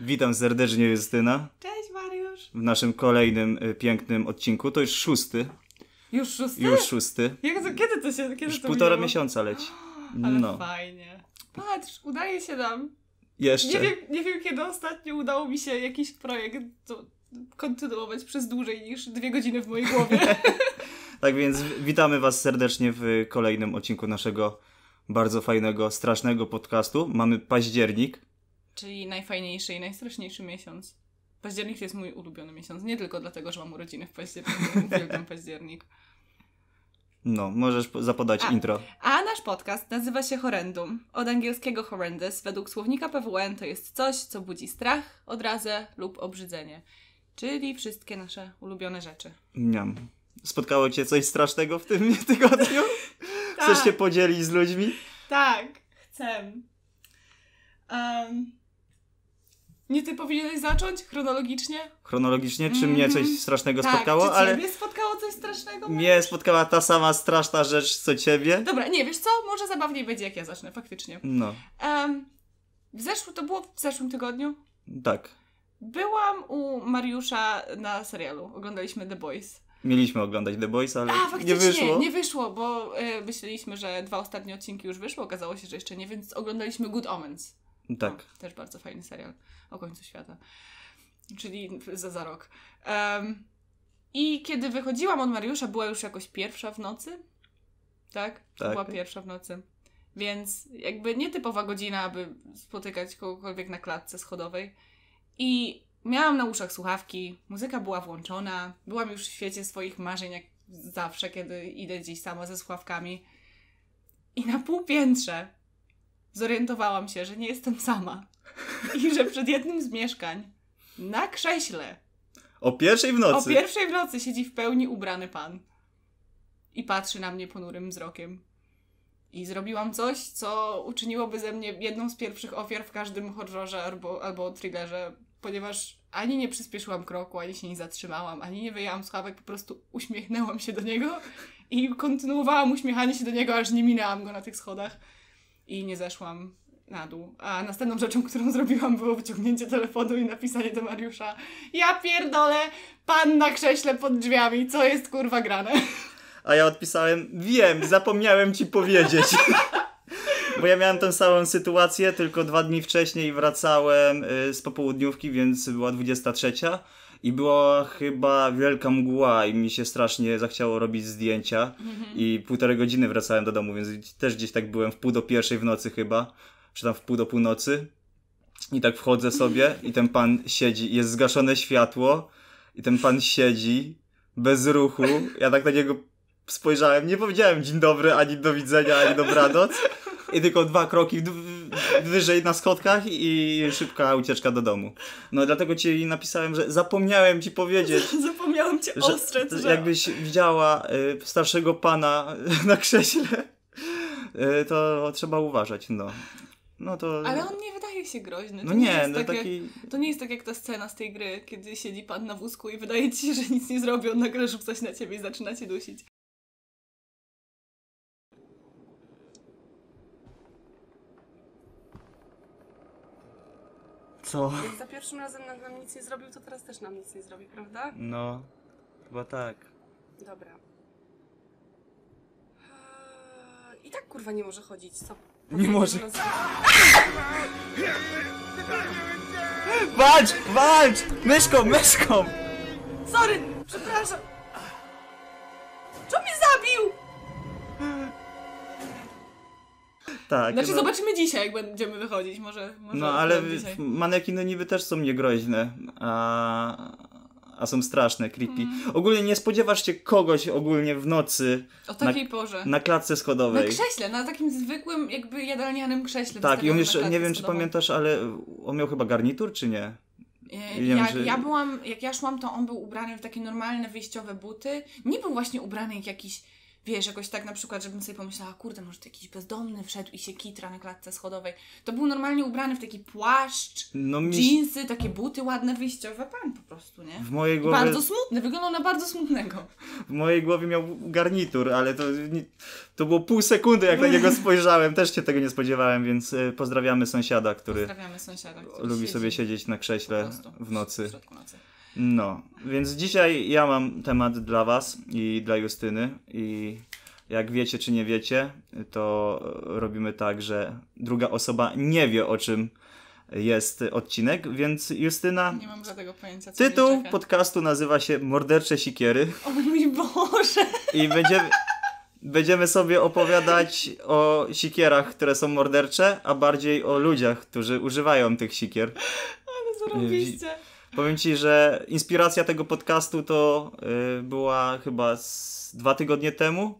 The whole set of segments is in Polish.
Witam serdecznie, Justyna. Cześć, Mariusz. W naszym kolejnym y, pięknym odcinku. To już szósty. Już szósty? Już szósty. Jak to, kiedy to się kiedy Już to półtora minęło? miesiąca leci. No. Ale fajnie. Patrz, udaje się nam. Jeszcze. Nie wiem, nie wiem, kiedy ostatnio udało mi się jakiś projekt kontynuować przez dłużej niż dwie godziny w mojej głowie. tak więc witamy Was serdecznie w kolejnym odcinku naszego bardzo fajnego, strasznego podcastu. Mamy październik. Czyli najfajniejszy i najstraszniejszy miesiąc. Październik jest mój ulubiony miesiąc. Nie tylko dlatego, że mam urodziny w październiku. Uwielbiam październik. No, możesz zapodać a, intro. A nasz podcast nazywa się Horrendum. Od angielskiego horrendous. Według słownika PWN to jest coś, co budzi strach, odrazę lub obrzydzenie. Czyli wszystkie nasze ulubione rzeczy. Miam. Spotkało Cię coś strasznego w tym tygodniu? Chcesz tak. się podzielić z ludźmi? Tak, chcę. Um, nie ty powinieneś zacząć? Chronologicznie? Chronologicznie? Czy mm-hmm. mnie mhm. coś strasznego tak, spotkało? Czy ciebie spotkało coś strasznego? Mnie spotkała ta sama straszna rzecz, co ciebie. Dobra, nie, wiesz co? Może zabawniej będzie, jak ja zacznę, faktycznie. No. Um, w zeszłym, to było w zeszłym tygodniu? Tak. Byłam u Mariusza na serialu. Oglądaliśmy The Boys. Mieliśmy oglądać The Boys, ale A, faktycznie, nie wyszło. Nie wyszło, bo y, myśleliśmy, że dwa ostatnie odcinki już wyszły. okazało się, że jeszcze nie, więc oglądaliśmy Good Omens. Tak. też bardzo fajny serial o końcu świata, czyli za, za rok. Um, I kiedy wychodziłam od Mariusza, była już jakoś pierwsza w nocy, tak? tak. Była pierwsza w nocy. Więc jakby nietypowa godzina, aby spotykać kogokolwiek na klatce schodowej. I miałam na uszach słuchawki, muzyka była włączona, byłam już w świecie swoich marzeń, jak zawsze, kiedy idę gdzieś sama ze słuchawkami. I na półpiętrze zorientowałam się, że nie jestem sama i że przed jednym z mieszkań na krześle o pierwszej w nocy. O pierwszej w nocy siedzi w pełni ubrany pan i patrzy na mnie ponurym wzrokiem. I zrobiłam coś, co uczyniłoby ze mnie jedną z pierwszych ofiar w każdym horrorze albo, albo thrillerze, ponieważ ani nie przyspieszyłam kroku, ani się nie zatrzymałam, ani nie wyjęłam sławek, po prostu uśmiechnęłam się do niego i kontynuowałam uśmiechanie się do niego, aż nie minęłam go na tych schodach i nie zeszłam na dół. A następną rzeczą, którą zrobiłam, było wyciągnięcie telefonu i napisanie do Mariusza: Ja pierdolę, pan na krześle pod drzwiami, co jest kurwa grane. A ja odpisałem: Wiem, zapomniałem ci powiedzieć. Bo ja miałem tę samą sytuację, tylko dwa dni wcześniej wracałem y, z popołudniówki, więc była 23 i była chyba wielka mgła i mi się strasznie zachciało robić zdjęcia mhm. i półtorej godziny wracałem do domu, więc też gdzieś tak byłem w pół do pierwszej w nocy chyba, czy tam w pół do północy i tak wchodzę sobie i ten pan siedzi, jest zgaszone światło i ten pan siedzi bez ruchu, ja tak na niego spojrzałem, nie powiedziałem dzień dobry, ani do widzenia, ani dobranoc I tylko dwa kroki wyżej na schodkach i szybka ucieczka do domu. No dlatego ci napisałem, że zapomniałem ci powiedzieć. Zapomniałem cię ostrzec. Że, że... Jakbyś widziała y, starszego pana na krześle, y, to trzeba uważać, no. No to... Ale on nie wydaje się groźny. To no nie, nie no tak taki... jak, To nie jest tak jak ta scena z tej gry, kiedy siedzi pan na wózku i wydaje ci się, że nic nie zrobi, on nagle rzuca się na ciebie i zaczyna cię dusić. co? Jak za pierwszym razem nam, nam nic nie zrobił, to teraz też nam nic nie zrobi, prawda? No, chyba tak. Dobra. Eee, I tak kurwa nie może chodzić, co? Nie może. Walcz! Walcz! Myszką, myszką! Sorry, przepraszam. Tak. Znaczy no. zobaczymy dzisiaj, jak będziemy wychodzić, może. może no ale manekiny niby też są niegroźne, a, a są straszne, creepy. Mm. Ogólnie nie spodziewasz się kogoś ogólnie w nocy. O takiej na, porze. Na klatce schodowej. Na krześle, na takim zwykłym, jakby jadalnianym krześle. Tak, i on jeszcze, nie wiem czy pamiętasz, ale on miał chyba garnitur, czy nie? E, ja, ja, ja byłam, jak ja szłam, to on był ubrany w takie normalne wyjściowe buty. Nie był właśnie ubrany jak jakiś wiesz, jakoś tak na przykład, żebym sobie pomyślała, kurde, może to jakiś bezdomny wszedł i się kitra na klatce schodowej. To był normalnie ubrany w taki płaszcz, no, dżinsy, takie buty ładne, wyjściowe, pan po prostu, nie? W mojej głowie... Bardzo smutny, wyglądał na bardzo smutnego. W mojej głowie miał garnitur, ale to, to było pół sekundy, jak na niego spojrzałem, też się tego nie spodziewałem, więc y, pozdrawiamy sąsiada, który, pozdrawiamy sąsiada, który lubi siedzi. sobie siedzieć na krześle w nocy. W środku nocy. No, więc dzisiaj ja mam temat dla Was i dla Justyny. I jak wiecie czy nie wiecie, to robimy tak, że druga osoba nie wie o czym jest odcinek, więc Justyna. Nie mam żadnego pojęcia. tytuł podcastu nazywa się Mordercze Sikiery. O mój Boże! I będziemy. Będziemy sobie opowiadać o sikierach, które są mordercze, a bardziej o ludziach, którzy używają tych sikier. Ale zrobiliście. Powiem ci, że inspiracja tego podcastu to y, była chyba dwa tygodnie temu.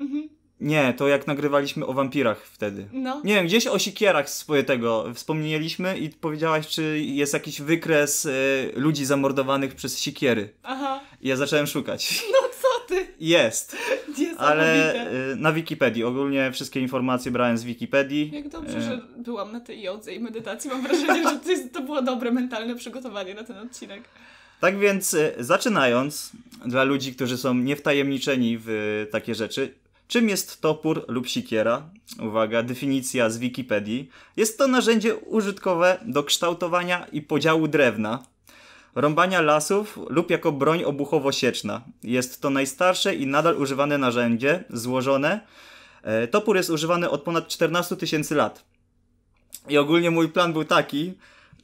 Mhm. Nie, to jak nagrywaliśmy o wampirach wtedy. No. Nie wiem, gdzieś o sikierach tego wspomnieliśmy i powiedziałaś, czy jest jakiś wykres y, ludzi zamordowanych przez sikiery. Aha. I ja zacząłem szukać. No. Jest. Ale y, na Wikipedii. Ogólnie wszystkie informacje brałem z Wikipedii. Jak dobrze, y... że byłam na tej jodze i medytacji. Mam wrażenie, że to, jest, to było dobre mentalne przygotowanie na ten odcinek. Tak więc y, zaczynając, dla ludzi, którzy są niewtajemniczeni w takie rzeczy, Czym jest topór lub sikiera? Uwaga, definicja z Wikipedii. Jest to narzędzie użytkowe do kształtowania i podziału drewna rąbania lasów lub jako broń obuchowo-sieczna. Jest to najstarsze i nadal używane narzędzie, złożone. E, topór jest używany od ponad 14 tysięcy lat. I ogólnie mój plan był taki,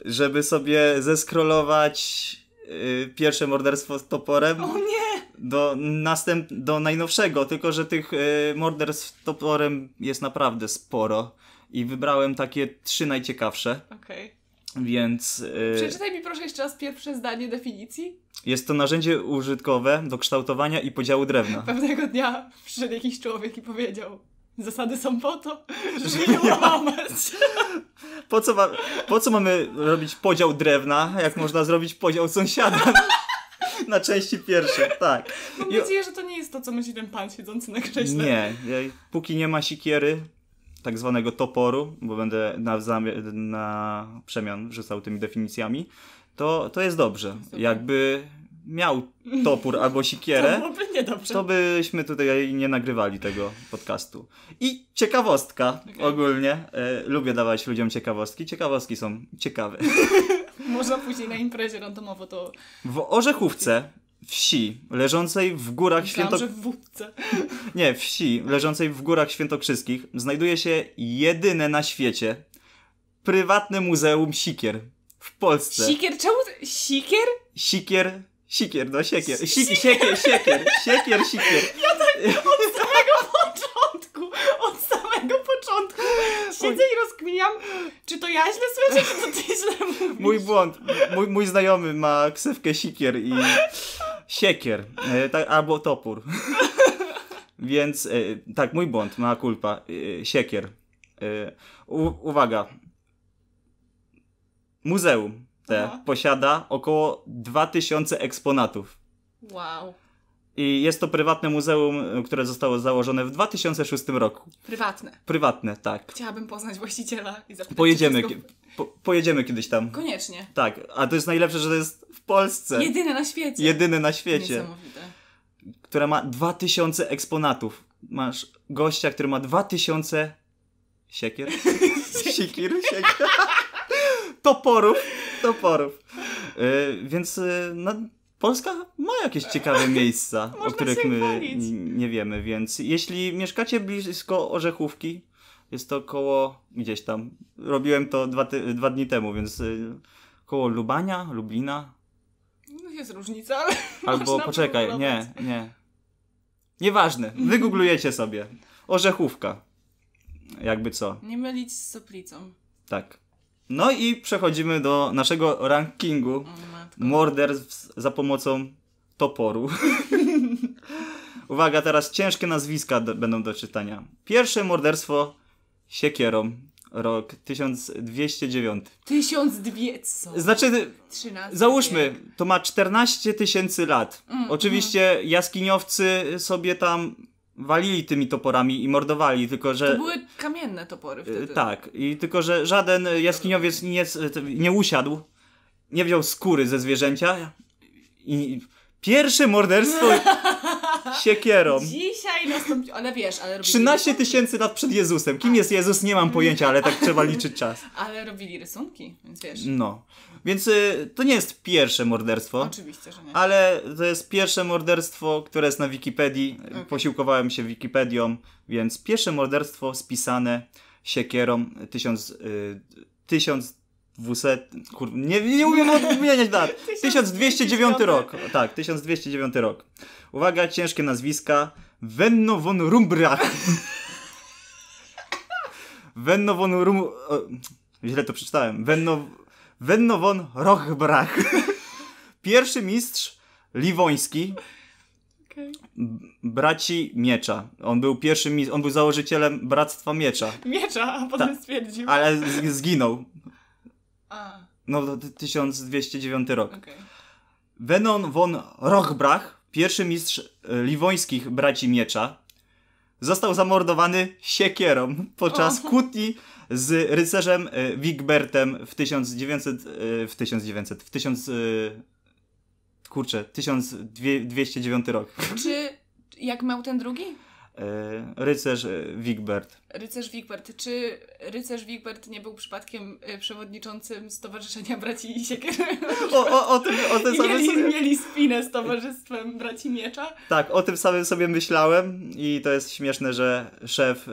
żeby sobie zeskrolować y, pierwsze morderstwo z toporem. O nie! Do, następ, do najnowszego, tylko że tych yy, morderstw toporem jest naprawdę sporo. I wybrałem takie trzy najciekawsze. Okej. Okay. Więc. Yy... Przeczytaj mi proszę jeszcze raz pierwsze zdanie definicji. Jest to narzędzie użytkowe do kształtowania i podziału drewna. Pewnego dnia przyszedł jakiś człowiek i powiedział: Zasady są po to, żeby je łamać. Po co, ma, po co mamy robić podział drewna, jak można zrobić podział sąsiada? na części pierwsze, tak. Mam nadzieję, że to nie jest to, co myśli ten pan siedzący na krześle. Nie, póki nie ma sikiery, tak zwanego toporu, bo będę na, na przemian rzucał tymi definicjami, to, to jest dobrze. Super. Jakby miał topór albo sikierę, to, to byśmy tutaj nie nagrywali tego podcastu. I ciekawostka okay. ogólnie. E, lubię dawać ludziom ciekawostki. Ciekawostki są ciekawe. Można później na imprezie randomowo to... W Orzechówce wsi leżącej w górach Myślałam, w wódce. Nie, wsi leżącej w górach świętokrzyskich znajduje się jedyne na świecie prywatne muzeum sikier w Polsce. Sikier? Czemu? Sikier? Sikier. Sikier, no siekier. Siki, siekier, siekier. Siekier, sikier. Ja tak od samego początku, od samego początku siedzę i rozkminiam, czy to ja źle słyszę, czy to ty źle mówisz. Mój błąd. Mój, mój znajomy ma ksywkę sikier i... Siekier, e, tak, albo topór. Więc e, tak, mój błąd, ma kulpa. E, siekier. U, uwaga. Muzeum te Aha. posiada około 2000 eksponatów. Wow. I jest to prywatne muzeum, y, które zostało założone w 2006 roku. Prywatne. Prywatne, tak. Chciałabym poznać właściciela i zapytać. Pojedziemy, po, pojedziemy kiedyś tam. Koniecznie. Tak, a to jest najlepsze, że to jest w Polsce. Jedyne na świecie. Jedyne na świecie. Niesamowite. Która ma 2000 eksponatów. Masz gościa, który ma 2000 siekier. Sikir, siekier. Toporów, toporów. Yy, więc yy, no Polska ma jakieś ciekawe miejsca, o których my nie wiemy, więc jeśli mieszkacie blisko Orzechówki, jest to koło gdzieś tam. Robiłem to dwa, ty- dwa dni temu, więc y, koło Lubania, Lublina. No jest różnica, ale. Albo poczekaj, próbować. nie, nie. Nieważne, wygooglujecie sobie. Orzechówka. Jakby co. Nie mylić z soplicą. Tak. No i przechodzimy do naszego rankingu o, morderstw za pomocą toporu. Uwaga, teraz ciężkie nazwiska do, będą do czytania. Pierwsze morderstwo siekierą. Rok 1209. 1200. Znaczy, załóżmy, to ma 14 tysięcy lat. Mm, Oczywiście mm. jaskiniowcy sobie tam walili tymi toporami i mordowali, tylko że... To były kamienne topory wtedy. Y, tak, i tylko że żaden jaskiniowiec nie, nie usiadł, nie wziął skóry ze zwierzęcia i pierwsze morderstwo siekierą. Dzisiaj nastąpiło, ale wiesz, ale... 13 tysięcy lat przed Jezusem. Kim jest Jezus, nie mam pojęcia, ale tak trzeba liczyć czas. Ale robili rysunki, więc wiesz. No. Więc y, to nie jest pierwsze morderstwo. Oczywiście, że nie. Ale to jest pierwsze morderstwo, które jest na Wikipedii. Okay. Posiłkowałem się Wikipedią, więc pierwsze morderstwo spisane siekierą tysiąc, Y, 1200, kur... nie, nie umiem wymieniać dat. 1209 rok. Tak, 1209 rok. Uwaga, ciężkie nazwiska. Venno von Rumbrach. Venno von Rum... O, źle to przeczytałem. Venno Wenno von Rochbrach. Pierwszy mistrz liwoński braci miecza. On był pierwszym, on był założycielem Bractwa Miecza. Miecza, a potem Ta, stwierdził. Ale zginął. A. No, 1209 rok. Okay. Venon von Rochbrach, pierwszy mistrz e, liwońskich braci miecza, został zamordowany siekierą podczas o. kłótni z rycerzem e, Wigbertem w 1900, e, w 1900, w 1000, e, kurczę, 1209 rok. Czy jak miał ten drugi? E, rycerz e, Wigbert. Rycerz Wigbert. Czy rycerz Wigbert nie był przypadkiem e, przewodniczącym Stowarzyszenia Braci Siekiery? O, o, o tym, o tym samym mieli, sobie... mieli spinę z Towarzystwem Braci Miecza? Tak, o tym samym sobie myślałem i to jest śmieszne, że szef y,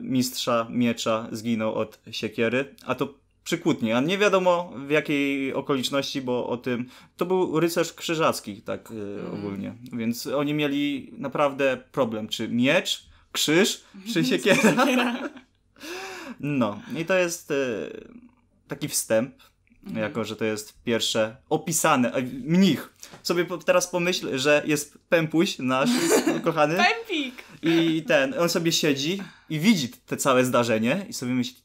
mistrza miecza zginął od siekiery, a to przy kłótni, a nie wiadomo w jakiej okoliczności, bo o tym to był rycerz krzyżacki, tak yy, ogólnie. Więc oni mieli naprawdę problem, czy miecz, krzyż, czy siekiera. no, i to jest yy, taki wstęp. Mhm. Jako, że to jest pierwsze opisane. Mnich. Sobie po, teraz pomyśl, że jest pępuś nasz kochany. Pępik! I ten, on sobie siedzi i widzi te całe zdarzenie i sobie myśli,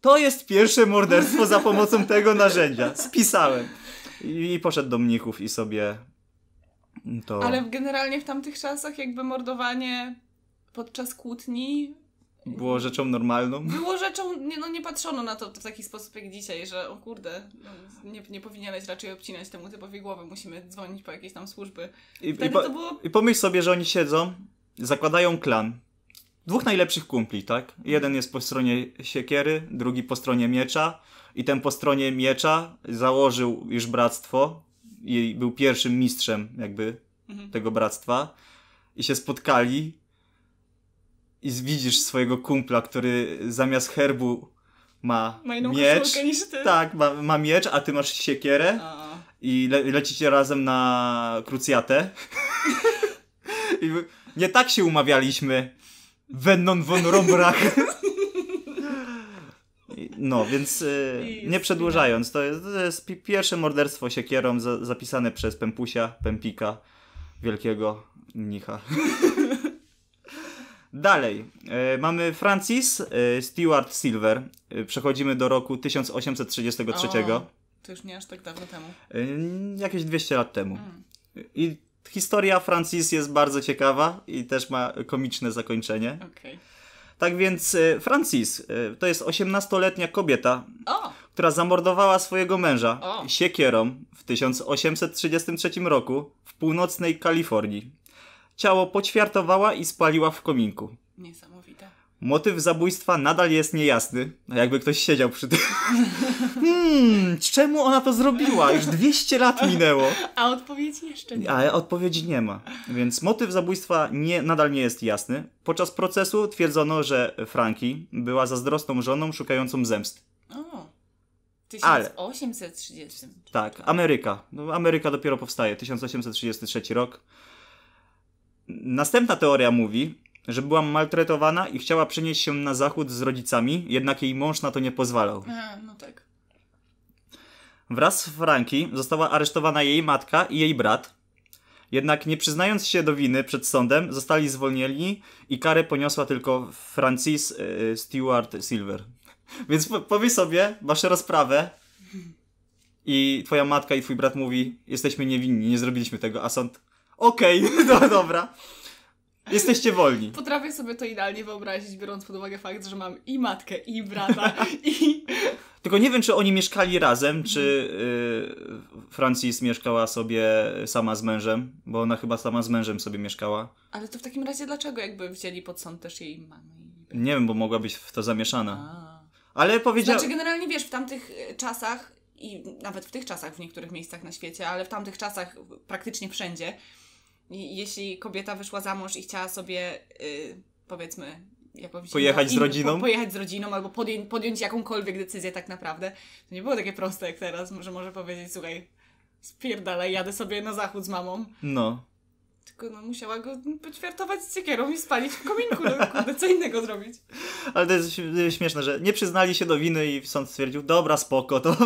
to jest pierwsze morderstwo za pomocą tego narzędzia. Spisałem. I, I poszedł do mnichów i sobie to... Ale generalnie w tamtych czasach jakby mordowanie podczas kłótni było rzeczą normalną? Było rzeczą, nie, no nie patrzono na to w taki sposób jak dzisiaj, że o kurde, no, nie, nie powinieneś raczej obcinać temu typowi głowy, musimy dzwonić po jakieś tam służby. I, i, po, było... I pomyśl sobie, że oni siedzą, zakładają klan, dwóch najlepszych kumpli, tak? Jeden jest po stronie siekiery, drugi po stronie miecza i ten po stronie miecza założył już bractwo i był pierwszym mistrzem jakby mhm. tego bractwa i się spotkali i widzisz swojego kumpla, który zamiast herbu ma, ma miecz. Tak, ma, ma, miecz, a ty masz siekierę a. i le lecicie razem na krucjatę. I nie tak się umawialiśmy. Vennon von Rombrach. No, więc e, nie przedłużając, to jest, to jest pierwsze morderstwo siekierą za, zapisane przez Pempusia, Pempika, wielkiego nicha. Dalej, e, mamy Francis e, Stewart Silver. przechodzimy do roku 1833. O, to już nie aż tak dawno temu. jakieś 200 lat temu. Mm. I Historia Francis jest bardzo ciekawa i też ma komiczne zakończenie. Okay. Tak więc e, Francis e, to jest 18-letnia kobieta, oh. która zamordowała swojego męża oh. siekierą w 1833 roku w północnej Kalifornii. Ciało poćwiartowała i spaliła w kominku. Niesamowite. Motyw zabójstwa nadal jest niejasny. Jakby ktoś siedział przy tym. hmm, czemu ona to zrobiła? Już 200 lat minęło. A odpowiedzi jeszcze nie. A odpowiedzi nie ma. Więc motyw zabójstwa nie, nadal nie jest jasny. Podczas procesu twierdzono, że Franki była zazdrosną żoną szukającą zemsty. O. 1830. Ale, tak, Ameryka. No, Ameryka dopiero powstaje. 1833 rok. Następna teoria mówi, że byłam maltretowana i chciała przenieść się na zachód z rodzicami, jednak jej mąż na to nie pozwalał. no tak. Wraz z Franki została aresztowana jej matka i jej brat. Jednak nie przyznając się do winy przed sądem, zostali zwolnieni i karę poniosła tylko Francis y, Stewart Silver. Więc po powiedz sobie, masz rozprawę i twoja matka i twój brat mówi, jesteśmy niewinni, nie zrobiliśmy tego, a sąd okej, okay, no dobra. Jesteście wolni. Potrafię sobie to idealnie wyobrazić, biorąc pod uwagę fakt, że mam i matkę, i brata, i... Tylko nie wiem, czy oni mieszkali razem, czy yy, Francis mieszkała sobie sama z mężem, bo ona chyba sama z mężem sobie mieszkała. Ale to w takim razie dlaczego jakby wzięli pod sąd też jej mamę? Nie wiem, bo mogła być w to zamieszana. A. Ale powiedziała... Znaczy generalnie wiesz, w tamtych y, czasach i nawet w tych czasach w niektórych miejscach na świecie, ale w tamtych czasach praktycznie wszędzie jeśli kobieta wyszła za mąż i chciała sobie, y, powiedzmy, pojechać z rodziną? Po, pojechać z rodziną albo podjąć, podjąć jakąkolwiek decyzję tak naprawdę, to nie było takie proste jak teraz, że może powiedzieć, słuchaj, spierdalaj, jadę sobie na zachód z mamą. No. Tylko no, musiała go poćwiartować z siekierą i spalić w kominku. No, kurde, co innego zrobić. Ale to jest śmieszne, że nie przyznali się do winy i sąd stwierdził, dobra, spoko, to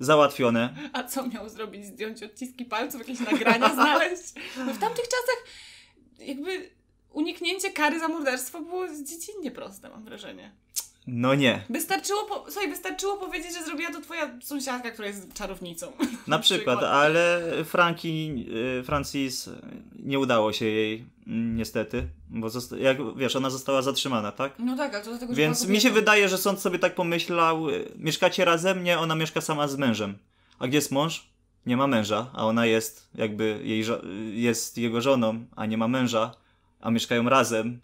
Załatwione. A co miał zrobić? Zdjąć odciski palców, jakieś nagrania znaleźć? No w tamtych czasach jakby uniknięcie kary za morderstwo było dziecinnie proste, mam wrażenie. No nie. Wystarczyło, po... Słuchaj, wystarczyło powiedzieć, że zrobiła to twoja sąsiadka, która jest czarownicą. Na przykład, ale Franki, y, Francis, nie udało się jej mm, niestety, bo zosta- jak wiesz, ona została zatrzymana, tak? No tak, ale to dlatego, że Więc mi się wydaje, że sąd sobie tak pomyślał, y, mieszkacie razem, nie, ona mieszka sama z mężem. A gdzie jest mąż? Nie ma męża, a ona jest jakby jej żo- y, jest jego żoną, a nie ma męża, a mieszkają razem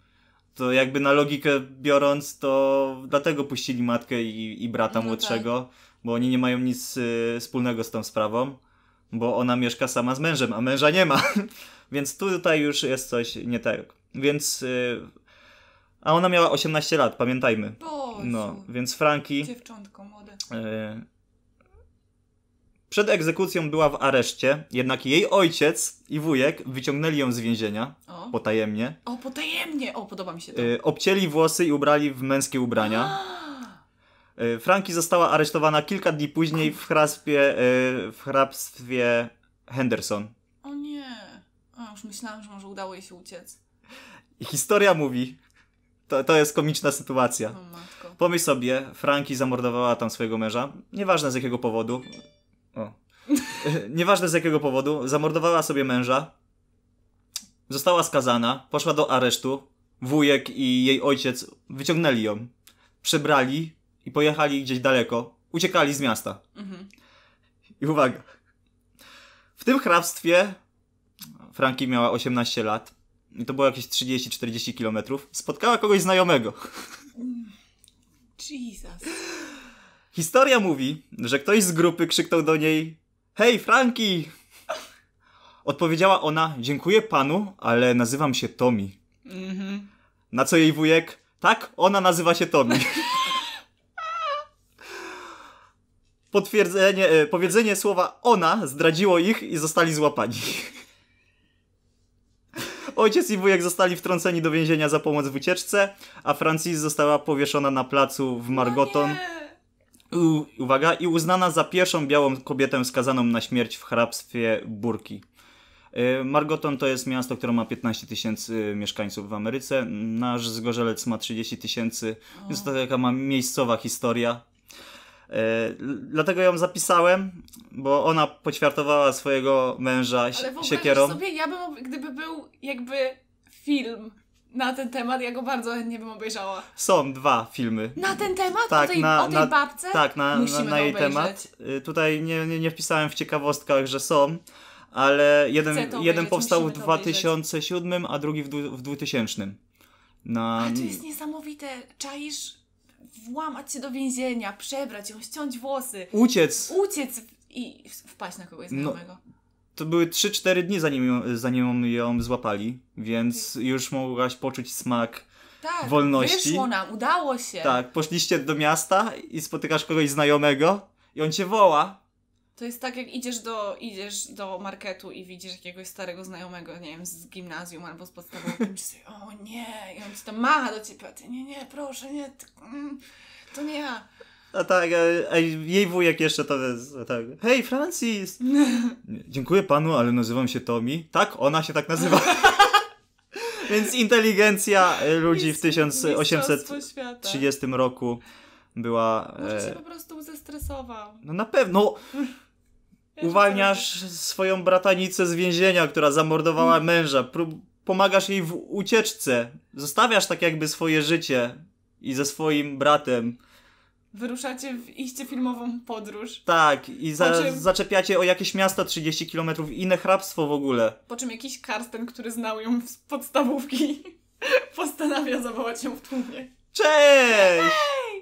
to jakby na logikę biorąc, to dlatego puścili matkę i, i brata no tak. młodszego, tak. bo oni nie mają nic y, wspólnego z tą sprawą, bo ona mieszka sama z mężem, a męża nie ma. Więc tutaj już jest coś nie tak. Więc. Y, a ona miała 18 lat, pamiętajmy. Boże. No, więc Franki. Dziewczątko młode. Y, przed egzekucją była w areszcie, jednak jej ojciec i wujek wyciągnęli ją z więzienia. Potajemnie. O, potajemnie! O, podoba mi się to. Y, obcięli włosy i ubrali w męskie ubrania. Y, Franki została aresztowana kilka dni później w hrabstwie, y, w hrabstwie Henderson. O nie. O, już myślałam, że może udało jej się uciec. Historia mówi, to, to jest komiczna sytuacja. O Pomyśl sobie, Franki zamordowała tam swojego męża, nieważne z jakiego powodu. O. Nieważne z jakiego powodu, zamordowała sobie męża, Została skazana, poszła do aresztu. Wujek i jej ojciec wyciągnęli ją. Przebrali i pojechali gdzieś daleko. Uciekali z miasta. Mhm. I uwaga. W tym hrabstwie Franki miała 18 lat. I to było jakieś 30-40 kilometrów. Spotkała kogoś znajomego. Jesus. Historia mówi, że ktoś z grupy krzyknął do niej Hej, Franki! Odpowiedziała ona: Dziękuję panu, ale nazywam się Tommy. Mhm. Na co jej wujek? Tak, ona nazywa się Tommy. Potwierdzenie, e, powiedzenie słowa ona zdradziło ich i zostali złapani. Ojciec i wujek zostali wtrąceni do więzienia za pomoc w ucieczce, a Francis została powieszona na placu w Margoton. No U, uwaga, i uznana za pierwszą białą kobietę skazaną na śmierć w hrabstwie Burki. Y, Margoton to jest miasto, które ma 15 tysięcy mieszkańców w Ameryce. Nasz Zgorzelec ma 30 tysięcy, więc to taka ma miejscowa historia. Y, dlatego ją zapisałem, bo ona poćwiartowała swojego męża Ale siekierą. sobie, ja bym, gdyby był jakby film na ten temat, ja go bardzo chętnie bym obejrzała. Są dwa filmy. Na ten temat? Tak, o tej, na, o tej na, babce? Tak, na, na, na jej obejrzeć. temat. Y, tutaj nie, nie, nie wpisałem w ciekawostkach, że są, ale jeden, jeden powstał w 2007, a drugi w, w 2000. A Ale to jest niesamowite. Czaisz włamać się do więzienia, przebrać ją, ściąć włosy. Uciec. Uciec i wpaść na kogoś no, znajomego. No, to były 3-4 dni zanim ją, zanim ją złapali, więc już mogłaś poczuć smak tak, wolności. wyszło nam, udało się. Tak, poszliście do miasta i spotykasz kogoś znajomego i on cię woła to jest tak, jak idziesz do, idziesz do marketu i widzisz jakiegoś starego znajomego, nie wiem, z gimnazjum albo z podstawówki, i sobie, o nie, i on ci tam macha do ciebie, a ty nie, nie, proszę, nie, mm, to nie ja. A tak, a, a jej wujek jeszcze to jest, tak, hej Francis! Dziękuję panu, ale nazywam się Tommy. Tak, ona się tak nazywa. Więc inteligencja e, ludzi w 1830 roku była... Może się e, po prostu zestresował. No na pewno. Uwalniasz swoją bratanicę z więzienia, która zamordowała mm. męża. Pomagasz jej w ucieczce. Zostawiasz tak jakby swoje życie i ze swoim bratem. Wyruszacie w iście filmową podróż. Tak, i za, czym... zaczepiacie o jakieś miasta 30 km, inne hrabstwo w ogóle. Po czym jakiś Karsten, który znał ją z podstawówki, postanawia zawołać ją w tłumie. Cześć! Hej!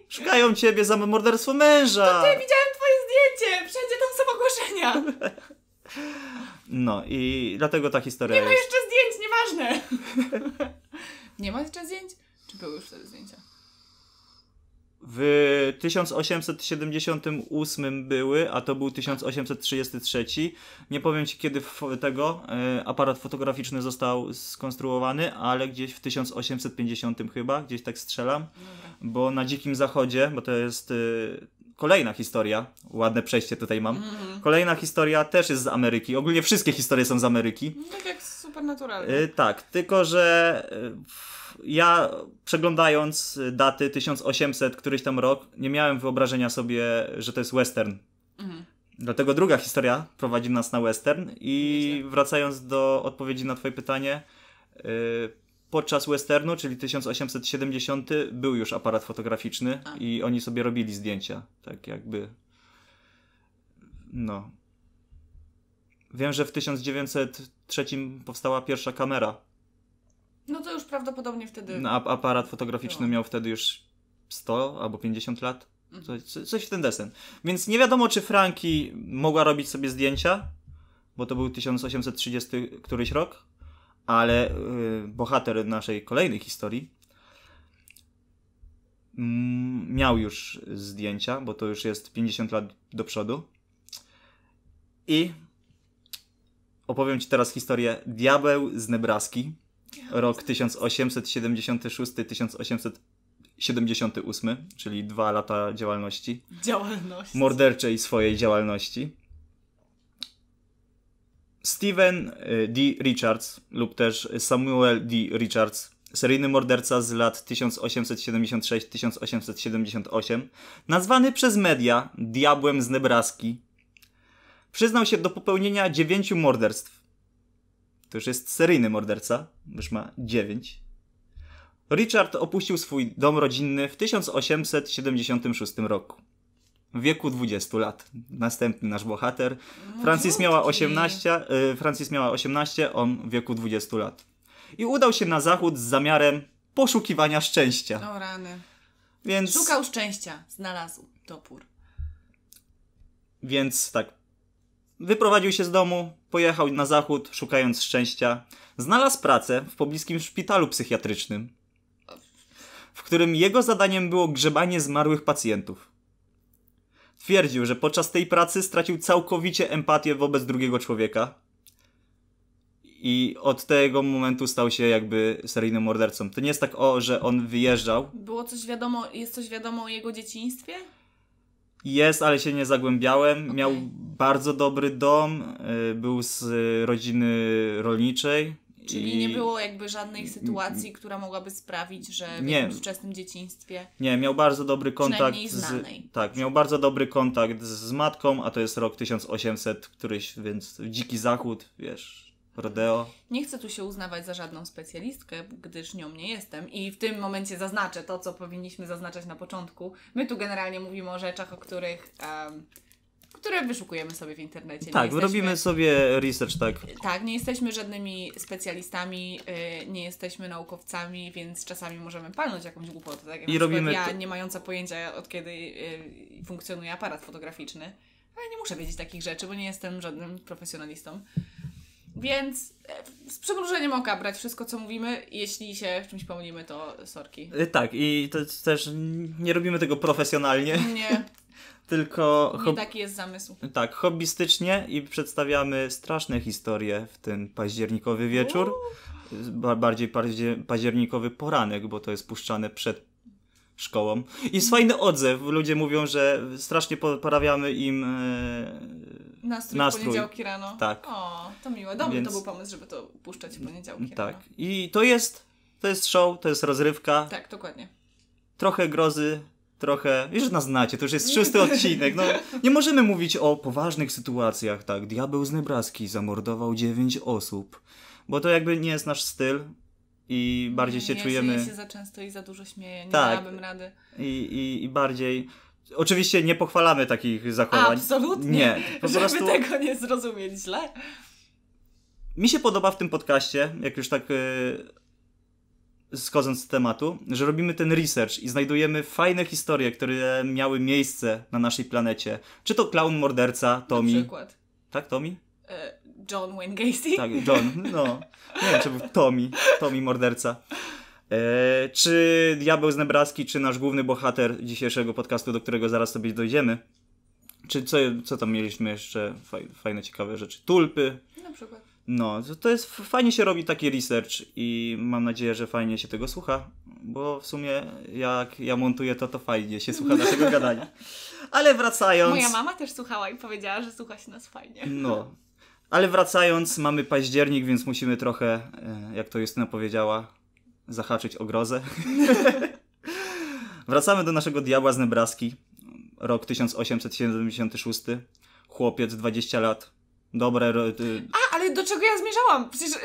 Szukają ciebie za morderstwo męża! To ty, widziałem twoje zdjęcie! Wszędzie no i dlatego ta historia Nie ma jeszcze zdjęć, nieważne. nie ma jeszcze zdjęć? Czy były już wtedy zdjęcia? W 1878 były, a to był 1833. Nie powiem ci, kiedy tego y, aparat fotograficzny został skonstruowany, ale gdzieś w 1850 chyba, gdzieś tak strzelam, bo na Dzikim Zachodzie, bo to jest y, kolejna historia, ładne przejście tutaj mam. Mm. Kolejna historia też jest z Ameryki. Ogólnie wszystkie historie są z Ameryki. No tak jak Supernatural. Y, tak, tylko że y, ja przeglądając y, daty 1800, któryś tam rok, nie miałem wyobrażenia sobie, że to jest western. Mm. Dlatego druga historia prowadzi nas na western i wracając do odpowiedzi na twoje pytanie, podczas westernu, czyli 1870, był już aparat fotograficzny i oni sobie robili zdjęcia. Tak jakby. No. Wiem, że w 1903 powstała pierwsza kamera. No to już prawdopodobnie wtedy. No, aparat fotograficzny miał wtedy już 100 albo 50 lat. Mhm. Coś, coś w ten desen. Więc nie wiadomo, czy Franki mogła robić sobie zdjęcia, bo to był 1830 któryś rok, ale y, bohater naszej kolejnej historii mm, miał już zdjęcia, bo to już jest 50 lat do przodu. I opowiem Ci teraz historię Diabeł z Nebraski, rok 1876-1878, czyli dwa lata działalności. działalności, Morderczej swojej działalności. Steven y, D. Richards lub też Samuel D. Richards, seryjny morderca z lat 1876-1878, nazwany przez media Diabłem z Nebraski, przyznał się do popełnienia dziewięciu morderstw. To już jest seryjny morderca, już ma dziewięć. Richard opuścił swój dom rodzinny w 1876 roku w wieku 20 lat. Następny nasz bohater. No, Francis miała 18, y, Francis miała 18, on w wieku 20 lat. I udał się na zachód z zamiarem poszukiwania szczęścia. O rany. Więc... Szukał szczęścia, znalazł topór. Więc tak. Wyprowadził się z domu, pojechał na zachód, szukając szczęścia. Znalazł pracę w pobliskim szpitalu psychiatrycznym, w którym jego zadaniem było grzebanie zmarłych pacjentów. Twierdził, że podczas tej pracy stracił całkowicie empatię wobec drugiego człowieka. I od tego momentu stał się jakby seryjnym mordercą. To nie jest tak, o, że on wyjeżdżał. Było coś wiadomo, jest coś wiadomo o jego dzieciństwie? Jest, ale się nie zagłębiałem. Okay. Miał bardzo dobry dom, y, był z rodziny rolniczej. Czyli I... nie było jakby żadnej sytuacji, która mogłaby sprawić, że w nie. wczesnym dzieciństwie. Nie, miał bardzo dobry kontakt z. Tak, miał bardzo dobry kontakt z matką, a to jest rok 1800, któryś, więc dziki zachód, wiesz. Rodeo. Nie chcę tu się uznawać za żadną specjalistkę, gdyż nią nie jestem. I w tym momencie zaznaczę to, co powinniśmy zaznaczać na początku. My tu generalnie mówimy o rzeczach, o których um, które wyszukujemy sobie w internecie. tak, jesteśmy, robimy sobie research, tak. Tak, nie jesteśmy żadnymi specjalistami, y, nie jesteśmy naukowcami, więc czasami możemy palnąć jakąś głupotę. Tak? Jak I robimy. Ja, nie mająca pojęcia, od kiedy y, funkcjonuje aparat fotograficzny, no, ale nie muszę wiedzieć takich rzeczy, bo nie jestem żadnym profesjonalistą. Więc y, z przymrużeniem oka brać wszystko, co mówimy. Jeśli się w czymś pomylimy, to sorki. Tak, i też nie robimy tego profesjonalnie. Nie. tylko... Nie taki jest zamysł. Tak, hobbystycznie i przedstawiamy straszne historie w ten październikowy wieczór. Bardziej październikowy poranek, bo to jest puszczane przed szkołą. I jest fajny odzew. Ludzie mówią, że strasznie poprawiamy im e, nastrój, nastrój. poniedziałki rano. Tak. O, to miłe. Dobry Więc... to był pomysł, żeby to puszczać w poniedziałki tak. rano. Tak. I to jest, to jest show, to jest rozrywka. Tak, dokładnie. Trochę grozy, trochę, już nas znacie, to już jest szósty odcinek, no nie możemy mówić o poważnych sytuacjach, tak, diabeł z Nebraski zamordował dziewięć osób, bo to jakby nie jest nasz styl i bardziej się nie, czujemy... Nie, się za często i za dużo śmieję, nie tak. dałabym rady. I, i, i bardziej... Oczywiście nie pochwalamy takich zachowań. Absolutnie. Nie, po Żeby prostu... tego nie zrozumieć źle. Mi się podoba w tym podcaście, jak już tak y, schodząc z tematu, że robimy ten research i znajdujemy fajne historie, które miały miejsce na naszej planecie. Czy to klaun morderca, Tommy. Na przykład. Tak, Tommy? E, John Wayne Gacy. Tak, John, no. Nie wiem, czy był Tommy, Tommy morderca. E, czy Diabeł z Nebraski, czy nasz główny bohater dzisiejszego podcastu, do którego zaraz sobie dojdziemy. Czy co, co tam mieliśmy jeszcze? Fajne, ciekawe rzeczy. Tulpy. Na przykład. No, to jest fajnie się robi taki research i mam nadzieję, że fajnie się tego słucha, bo w sumie jak ja montuję to, to fajnie się słucha naszego gadania. Ale wracając. Moja mama też słuchała i powiedziała, że słucha się nas fajnie. No. Ale wracając, mamy październik, więc musimy trochę, e, jak to Justyna powiedziała, zahaczyć o grozę. Wracamy do naszego diabła z Nebraski. Rok 1876. Chłopiec, 20 lat. Dobre. Y- A, ale do czego ja zmierzałam? Przecież y,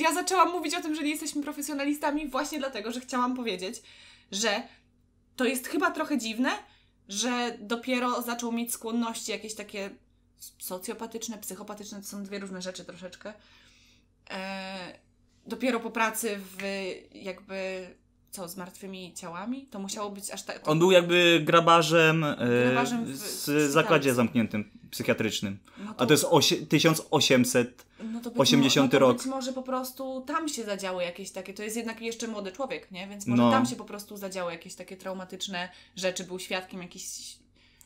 ja zaczęłam mówić o tym, że nie jesteśmy profesjonalistami właśnie dlatego, że chciałam powiedzieć, że to jest chyba trochę dziwne, że dopiero zaczął mieć skłonności jakieś takie socjopatyczne, psychopatyczne, to są dwie różne rzeczy troszeczkę. E, dopiero po pracy w jakby co, z martwymi ciałami? To musiało być aż tak. To... On był jakby grabarzem, e, grabarzem w, w, w zakładzie zamkniętym psychiatrycznym. No to... A to jest osie... 1800 no to no to być może po prostu tam się zadziały jakieś takie, to jest jednak jeszcze młody człowiek, nie? Więc może no. tam się po prostu zadziały jakieś takie traumatyczne rzeczy, był świadkiem jakichś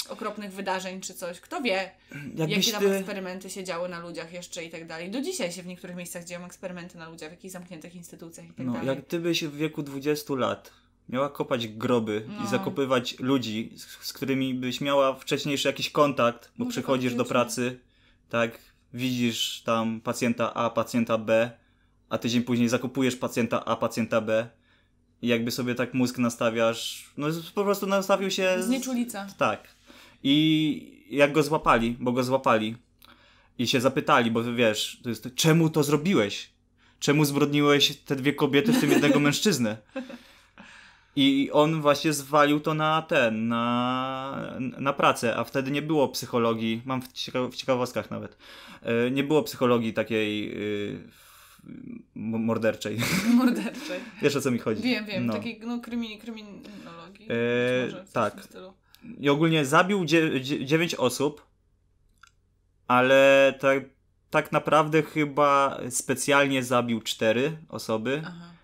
okropnych wydarzeń czy coś. Kto wie, Jakbyś jakie tam eksperymenty się działy na ludziach jeszcze i tak dalej. Do dzisiaj się w niektórych miejscach dzieją eksperymenty na ludziach, w jakichś zamkniętych instytucjach i tak no, dalej. Jak ty byś w wieku 20 lat Miała kopać groby no. i zakopywać ludzi, z, z, którymi byś miała wcześniejszy jakiś kontakt, bo Może przychodzisz do pracy, tak, widzisz tam pacjenta A, pacjenta B, a tydzień później zakupujesz pacjenta A, pacjenta B. I jakby sobie tak mózg nastawiasz, no po prostu nastawił się... Z nieczulica. Tak. I jak go złapali, bo go złapali i się zapytali, bo wiesz, to jest, czemu to zrobiłeś? Czemu zbrodniłeś te dwie kobiety, w tym jednego mężczyznę? I on właśnie zwalił to na ten, na, na pracę, a wtedy nie było psychologii, mam w, ciekaw w ciekawostkach nawet, e, nie było psychologii takiej y, morderczej. Morderczej. Wiesz o co mi chodzi. Wiem, wiem, no. takiej no, krymin, kryminologii. E, tak. I ogólnie zabił dziewięć osób, ale tak, tak naprawdę chyba specjalnie zabił cztery osoby. Aha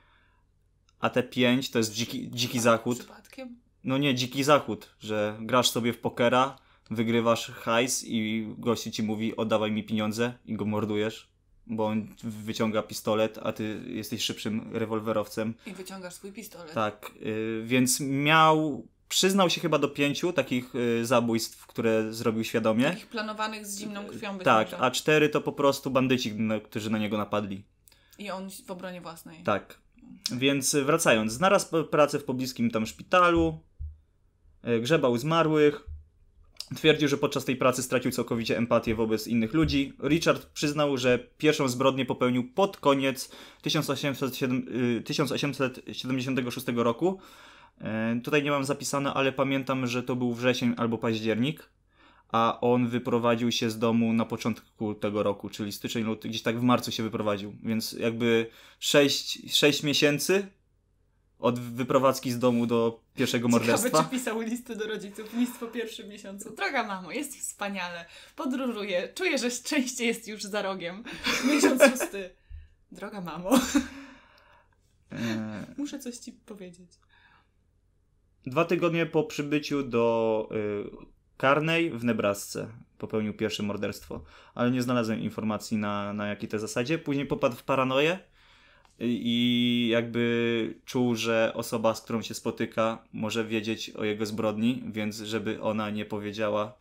a te 5 to jest dziki, dziki zachód. Przypadkiem? No nie, dziki zachód, że grasz sobie w pokera, wygrywasz hajs i gości ci mówi oddawaj mi pieniądze i go mordujesz, bo on wyciąga pistolet, a ty jesteś szybszym rewolwerowcem. I wyciągasz swój pistolet. Tak, y, więc miał przyznał się chyba do pięciu takich y, zabójstw, które zrobił świadomie. Takich planowanych z zimną krwią. Być tak, może. a cztery to po prostu bandyci, którzy na niego napadli. I on w obronie własnej. Tak. Więc wracając, znalazł pracę w pobliskim tam szpitalu, e, grzebał zmarłych, Twierdził, że podczas tej pracy stracił całkowicie empatię wobec innych ludzi. Richard przyznał, że pierwszą zbrodnię popełnił pod koniec 1876 y, roku. E, tutaj nie mam zapisane, ale pamiętam, że to był wrzesień albo październik a on wyprowadził się z domu na początku tego roku, czyli styczeń, luty, gdzieś tak w marcu się wyprowadził, więc jakby 6, 6 miesięcy od wyprowadzki z domu do pierwszego morderstwa. Ciekawe, czy pisał listy do rodziców, list po pierwszym miesiącu. Droga mamo, jest wspaniale, podróżuję, czuję, że szczęście jest już za rogiem. Miesiąc szósty. Droga mamo. E. Muszę coś ci powiedzieć. Dwa tygodnie po przybyciu do y, karnej w Nebrasce popełnił pierwsze morderstwo, ale nie znalazłem informacji na, na jakiej to zasadzie. Później popadł w paranoję i jakby czuł, że osoba, z którą się spotyka, może wiedzieć o jego zbrodni, więc żeby ona nie powiedziała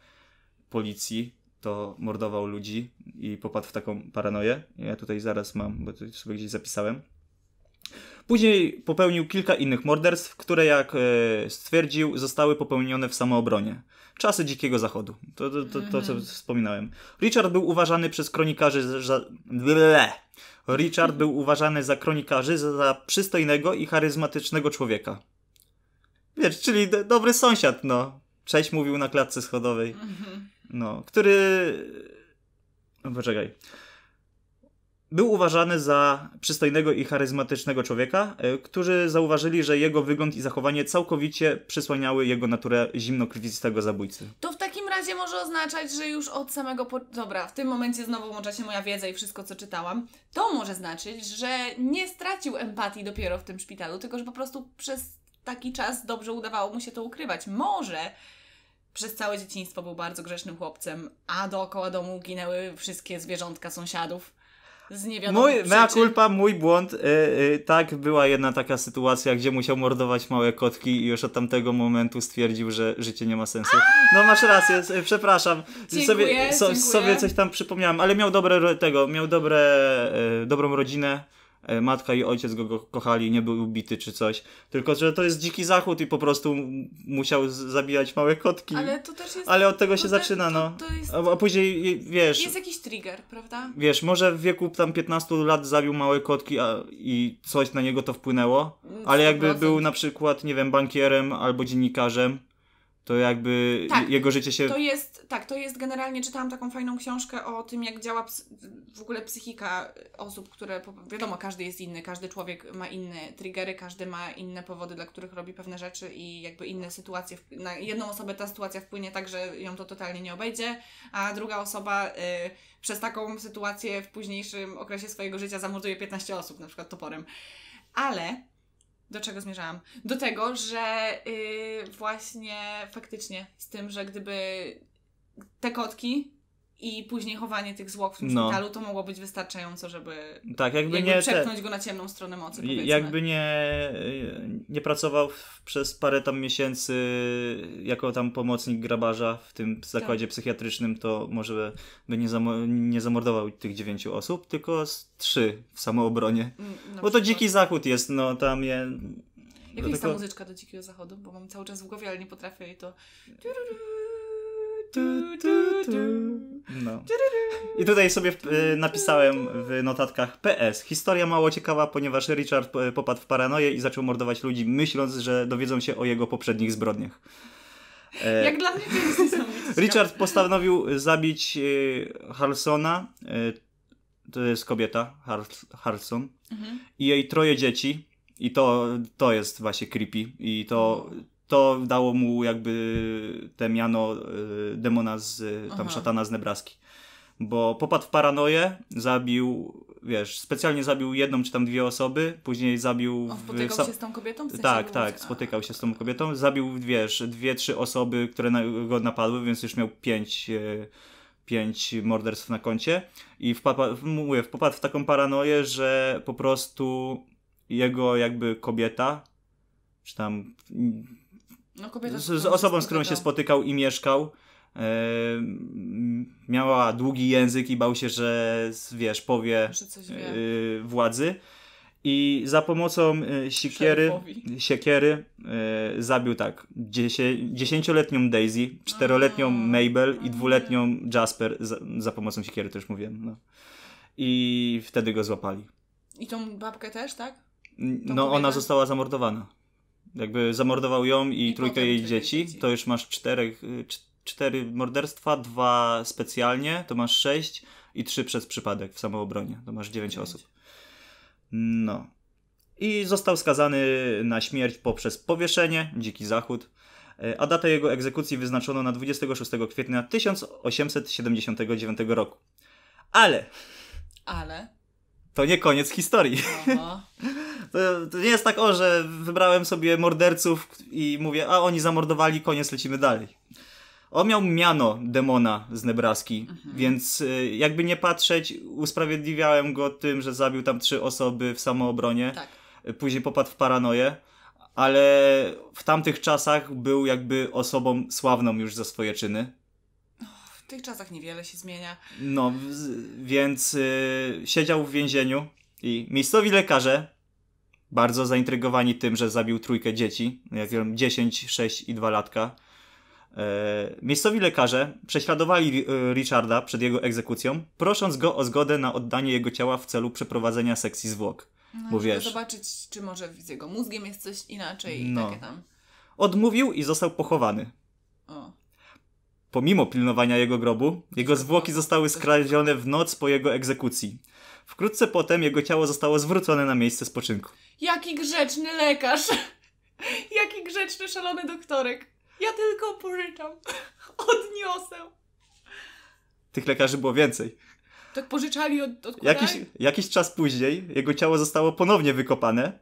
policji, to mordował ludzi i popadł w taką paranoję. Ja tutaj zaraz mam, bo to sobie gdzieś zapisałem. Później popełnił kilka innych morderstw, które jak e, stwierdził, zostały popełnione w samoobronie. Czasy Dzikiego Zachodu. To, to, to, to co mhm. wspominałem. Richard był uważany przez kronikarzy za... Ble. Richard był uważany za kronikarzy za, przystojnego i charyzmatycznego człowieka. Wiesz, czyli d- dobry sąsiad, no. Cześć mówił na klatce schodowej. Mhm. No, który... No, poczekaj był uważany za przystojnego i charyzmatycznego człowieka, e, którzy zauważyli, że jego wygląd i zachowanie całkowicie przysłaniały jego naturę zimnokrwistego zabójcy. To w takim razie może oznaczać, że już od samego. Po... Dobra, w tym momencie znowu włącza się moja wiedza i wszystko, co czytałam. To może znaczyć, że nie stracił empatii dopiero w tym szpitalu, tylko że po prostu przez taki czas dobrze udawało mu się to ukrywać. Może przez całe dzieciństwo był bardzo grzesznym chłopcem, a dookoła domu ginęły wszystkie zwierzątka sąsiadów z niewiadomych mój, Mea culpa, mój błąd. Yy, yy, tak, była jedna taka sytuacja, gdzie musiał mordować małe kotki i już od tamtego momentu stwierdził, że życie nie ma sensu. No masz rację, przepraszam. Dziękuję, sobie, so, dziękuję. sobie coś tam przypomniałem, ale miał dobre tego, miał dobre, yy, dobrą rodzinę. E, matka i ojciec go, go kochali, nie był bity czy coś. Tylko, że to jest dziki zachód i po prostu musiał zabijać małe kotki. Ale to też jest... Ale od tego się zaczyna, to, no. To jest... A później, wiesz... Jest jakiś trigger, prawda? Wiesz, może w wieku tam 15 lat zabił małe kotki a, i coś na niego to wpłynęło, mm, ale jakby był na przykład, nie wiem, bankierem albo dziennikarzem, to jakby tak, jego życie się. To jest, tak, to jest generalnie. Czytałam taką fajną książkę o tym, jak działa w ogóle psychika osób, które. Wiadomo, każdy jest inny, każdy człowiek ma inne triggery, każdy ma inne powody, dla których robi pewne rzeczy i jakby inne sytuacje. Na jedną osobę ta sytuacja wpłynie tak, że ją to totalnie nie obejdzie, a druga osoba y, przez taką sytuację w późniejszym okresie swojego życia zamorduje 15 osób, na przykład toporem. Ale do czego zmierzałam? Do tego, że yy, właśnie faktycznie z tym, że gdyby te kotki i później chowanie tych zwłok w tym no. szpitalu, to mogło być wystarczająco, żeby tak, jakby, jakby nie przepchnąć te... go na ciemną stronę mocy. Powiedzmy. Jakby nie, nie pracował przez parę tam miesięcy jako tam pomocnik grabarza w tym zakładzie tak. psychiatrycznym, to może by nie, zam- nie zamordował tych dziewięciu osób, tylko trzy w samoobronie. Mm, na Bo przykład. to dziki zachód jest, no tam je. Jak jest ta muzyczka do dzikiego zachodu? Bo mam cały czas w głowie, ale nie potrafię jej to. No. I tutaj sobie y, napisałem w notatkach PS. Historia mało ciekawa, ponieważ Richard popadł w paranoję i zaczął mordować ludzi, myśląc, że dowiedzą się o jego poprzednich zbrodniach. E, Jak dla mnie to jest Richard postanowił zabić y, Harlsona, y, to jest kobieta, Harlson, mhm. i jej troje dzieci. I to, to jest właśnie creepy. I to mhm to dało mu jakby te miano y, demona z, y, tam Aha. szatana z Nebraski. Bo popadł w paranoję, zabił, wiesz, specjalnie zabił jedną czy tam dwie osoby, później zabił... On spotykał w... się z tą kobietą? W sensie tak, tak, spotykał się z tą kobietą. Zabił, wiesz, dwie, trzy osoby, które go napadły, więc już miał pięć y, pięć morderstw na koncie i wpadł, mówię, popadł w taką paranoję, że po prostu jego jakby kobieta, czy tam no, kobieta, z, z no, osobą, z którą się no. spotykał i mieszkał. E, miała długi język i bał się, że wiesz, powie e, władzy. I za pomocą yy, sikiery, siekiery zabił tak dziesięcioletnią Daisy, czteroletnią Mabel i dwuletnią Jasper. Za, za pomocą sikiery też mówiłem. No. I wtedy go złapali. I tą babkę też, tak? Tą no, kobietę? ona została zamordowana jakby zamordował ją i, I trójkę jej dzieci, dzieci, to już masz czterech, y, cztery morderstwa, dwa specjalnie, to masz sześć i trzy przez przypadek w samoobronie, to masz dziewięć osób. No. I został skazany na śmierć poprzez powieszenie, dziki zachód, y, a datę jego egzekucji wyznaczono na 26 kwietnia 1879 roku. Ale... Ale to nie koniec historii. To, to, nie jest tak, o, że wybrałem sobie morderców i mówię, a oni zamordowali, koniec, lecimy dalej. On miał miano demona z Nebraski, mhm. więc y, jakby nie patrzeć, usprawiedliwiałem go tym, że zabił tam trzy osoby w samoobronie. Tak. Później popadł w paranoję, ale w tamtych czasach był jakby osobą sławną już za swoje czyny tych czasach niewiele się zmienia. No, więc y, siedział w więzieniu i miejscowi lekarze, bardzo zaintrygowani tym, że zabił trójkę dzieci, jak wiem, 10, 6 i 2 latka, y, miejscowi lekarze prześladowali e, Richarda przed jego egzekucją, prosząc go o zgodę na oddanie jego ciała w celu przeprowadzenia sekcji zwłok. No, zobaczyć, czy może z jego mózgiem jest coś inaczej no. i takie tam. Odmówił i został pochowany. O. Pomimo pilnowania jego grobu, jego zwłoki zostały skradzione w noc po jego egzekucji. Wkrótce potem jego ciało zostało zwrócone na miejsce spoczynku. Jaki grzeczny lekarz! Jaki grzeczny, szalony doktorek! Ja tylko pożyczam. Odniosę. Tych lekarzy było więcej. Tak pożyczali od, od jakiś, jakiś czas później jego ciało zostało ponownie wykopane.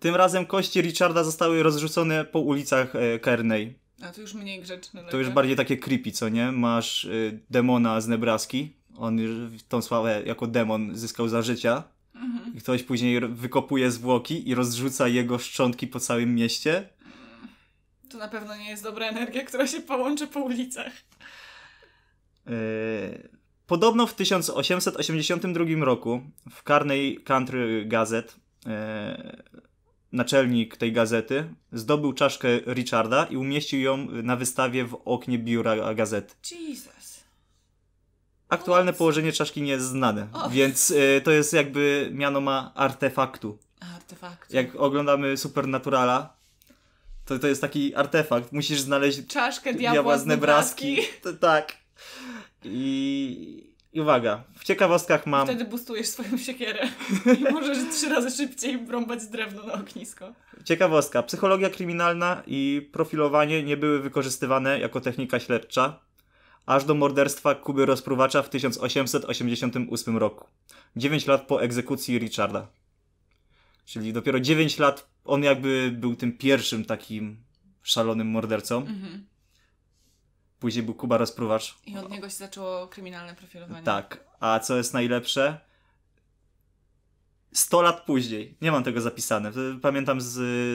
Tym razem kości Richarda zostały rozrzucone po ulicach e, Kerney. A to już mniej grzeczne. To już tak? bardziej takie creepy, co nie? Masz y, demona z Nebraski. On tą sławę jako demon zyskał za życia. Mhm. I ktoś później wykopuje zwłoki i rozrzuca jego szczątki po całym mieście. To na pewno nie jest dobra energia, która się połączy po ulicach. Y, podobno w 1882 roku w Carney Country Gazette y, naczelnik tej gazety, zdobył czaszkę Richarda i umieścił ją na wystawie w oknie biura gazety. Jesus. Aktualne What? położenie czaszki nie jest znane, oh. więc y, to jest jakby miano ma artefaktu. Artefaktu. Jak oglądamy Supernaturala, to, to jest taki artefakt. Musisz znaleźć czaszkę diabła, diabła z Nebraski. tak. I i uwaga, w ciekawostkach mam... Wtedy bustujesz swoją siekierę i możesz trzy razy szybciej brąbać drewno na ognisko. Ciekawostka. Psychologia kryminalna i profilowanie nie były wykorzystywane jako technika śledcza aż do morderstwa Kuby Rozpruwacza w 1888 roku. 9 lat po egzekucji Richarda. Czyli dopiero 9 lat on jakby był tym pierwszym takim szalonym mordercą. Mhm. Później był Kuba Rozpruwacz. I od niego się zaczęło kryminalne profilowanie. Tak. A co jest najlepsze? 100 lat później. Nie mam tego zapisane. Pamiętam z,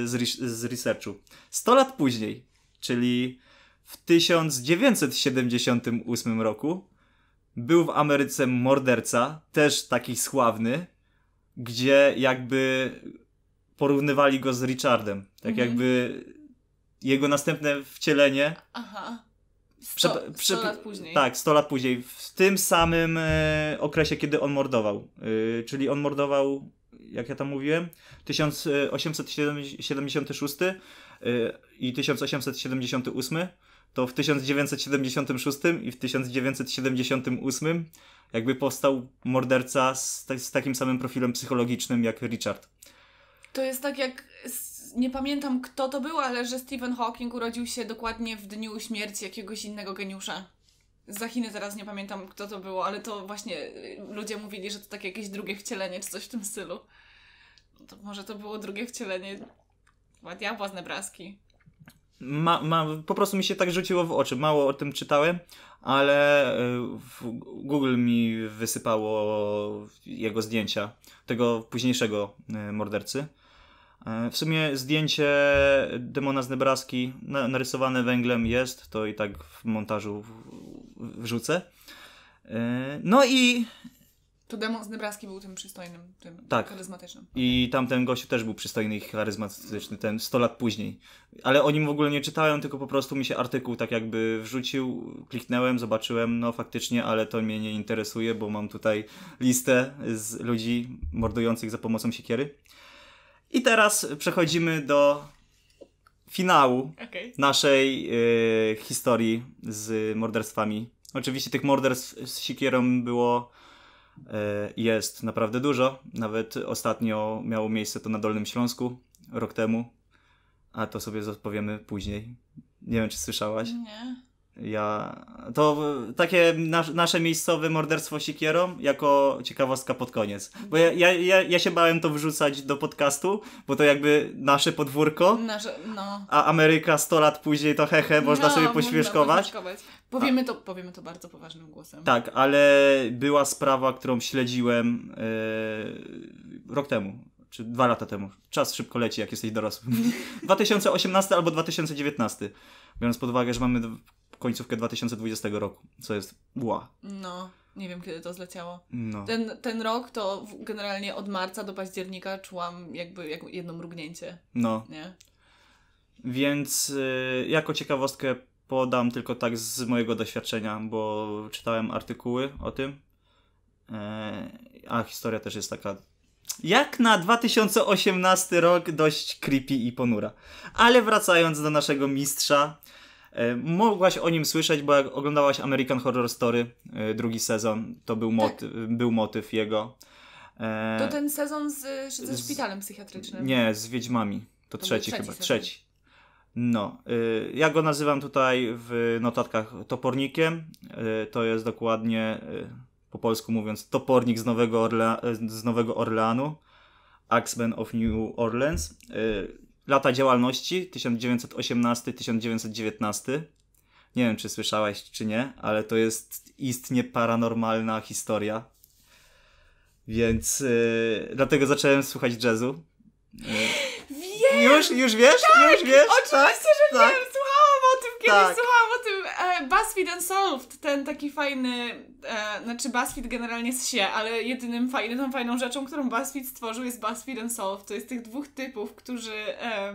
z, z researchu. 100 lat później, czyli w 1978 roku był w Ameryce morderca, też taki sławny, gdzie jakby porównywali go z Richardem. Tak mhm. jakby jego następne wcielenie Aha. 100, 100 lat później. Tak, 100 lat później, w tym samym e, okresie, kiedy on mordował. E, czyli on mordował, jak ja tam mówiłem, 1876 e, i 1878. To w 1976 i w 1978 jakby powstał morderca z, z takim samym profilem psychologicznym jak Richard. To jest tak jak z nie pamiętam kto to był, ale że Stephen Hawking urodził się dokładnie w dniu śmierci jakiegoś innego geniusza. Za Chiny zaraz nie pamiętam kto to było, ale to właśnie y, ludzie mówili, że to takie jakieś drugie wcielenie czy coś w tym stylu. No to może to było drugie wcielenie diabła z Nebraski. Ma, ma, po prostu mi się tak rzuciło w oczy. Mało o tym czytałem, ale y, Google mi wysypało jego zdjęcia tego późniejszego y, mordercy. E, w sumie zdjęcie demona z Nebraski narysowane węglem jest, to i tak w montażu wrzucę. E, no i to demon z Nebraski był tym przystojnym, tym tak. charyzmatycznym. I tamten gościu też był przystojny i charyzmatyczny, ten 100 lat później. Ale o nim w ogóle nie czytałem, tylko po prostu mi się artykuł tak jakby wrzucił, kliknąłem, zobaczyłem, no faktycznie, ale to mnie nie interesuje, bo mam tutaj listę z ludzi mordujących za pomocą siekiery. I teraz przechodzimy do finału okay. naszej y, historii z morderstwami. Oczywiście tych morderstw z sikierą było y, jest naprawdę dużo. Nawet ostatnio miało miejsce to na Dolnym Śląsku rok temu, a to sobie odpowiemy później. Nie wiem, czy słyszałaś. Nie. Ja, to takie nas, nasze miejscowe morderstwo sikierą jako ciekawostka pod koniec. Bo ja, ja, ja, ja, się bałem to wrzucać do podcastu, bo to jakby nasze podwórko, nasze, no. a Ameryka 100 lat później to hehe, można no, sobie pośmieszkować. powiemy, to, powiemy to bardzo poważnym głosem. Tak, ale była sprawa, którą śledziłem yy, rok temu czy dwa lata temu. Czas szybko leci, jak jesteś dorosły. 2018 albo 2019. Biorąc pod uwagę, że mamy końcówkę 2020 roku, co jest ła. No, nie wiem kiedy to zleciało. No. Ten, ten rok to generalnie od marca do października czułam jakby jak jedno mrugnięcie. No. Nie? Więc y, jako ciekawostkę podam tylko tak z mojego doświadczenia, bo czytałem artykuły o tym. E, a historia też jest taka. Jak na 2018 rok dość creepy i ponura. Ale wracając do naszego mistrza, E, mogłaś o nim słyszeć, bo jak oglądałaś American Horror Story, e, drugi sezon, to był, motyw, tak. był motyw jego. E, to ten sezon z, ze szpitalem psychiatrycznym. Nie, z Wiedźmami. To, to trzeci, trzeci, chyba. Sezon. Trzeci. No, y, ja go nazywam tutaj w notatkach topornikiem. Y, to jest dokładnie, y, po polsku mówiąc, topornik z Nowego, Orle z Nowego Orleanu. Axemen of New Orleans. Lata działalności 1918-1919. Nie wiem, czy słyszałeś, czy nie, ale to jest istnie paranormalna historia. Więc yy, dlatego zacząłem słuchać jazzu. Y, wiem! Już, już wiesz? Tak, już wiesz? Oczywiście, tak, że tak. wiem! Słuchałam o tym kiedyś, tak. BuzzFeed Unsolved, ten taki fajny, e, znaczy BuzzFeed generalnie z się, ale jedynym fajnym, tą fajną rzeczą, którą BuzzFeed stworzył jest BuzzFeed Unsolved. To jest tych dwóch typów, którzy e,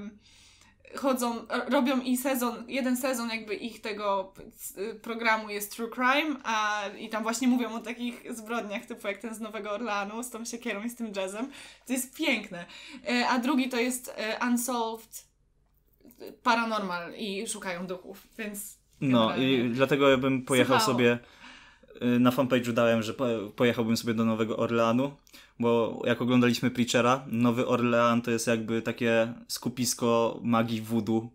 chodzą, robią i sezon, jeden sezon jakby ich tego e, programu jest True Crime, a i tam właśnie mówią o takich zbrodniach typu jak ten z Nowego Orlanu, z tą siekierą i z tym jazzem. To jest piękne. E, a drugi to jest e, Unsolved Paranormal i szukają duchów, więc no i dlatego ja bym pojechał Słuchało. sobie y, na fanpage'u dałem, że pojechałbym sobie do Nowego Orleanu, bo jak oglądaliśmy Preachera, Nowy Orlean to jest jakby takie skupisko magii voodoo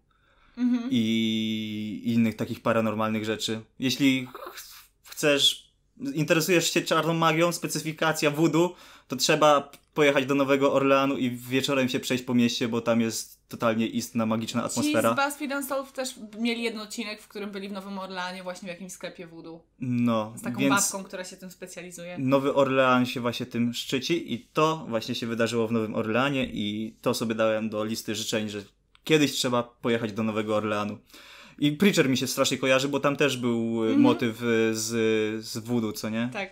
mhm. i innych takich paranormalnych rzeczy. Jeśli chcesz, interesujesz się czarną magią, specyfikacja voodoo, to trzeba pojechać do Nowego Orleanu i wieczorem się przejść po mieście, bo tam jest totalnie istna, magiczna atmosfera. Ci z BuzzFeed Unsolved też mieli jeden odcinek, w którym byli w Nowym Orleanie, właśnie w jakimś sklepie voodoo. No. Z taką więc babką, która się tym specjalizuje. Nowy Orlean się właśnie tym szczyci i to właśnie się wydarzyło w Nowym Orleanie i to sobie dałem do listy życzeń, że kiedyś trzeba pojechać do Nowego Orleanu. I Preacher mi się strasznie kojarzy, bo tam też był mm -hmm. motyw y, z, z voodoo, co nie? Tak.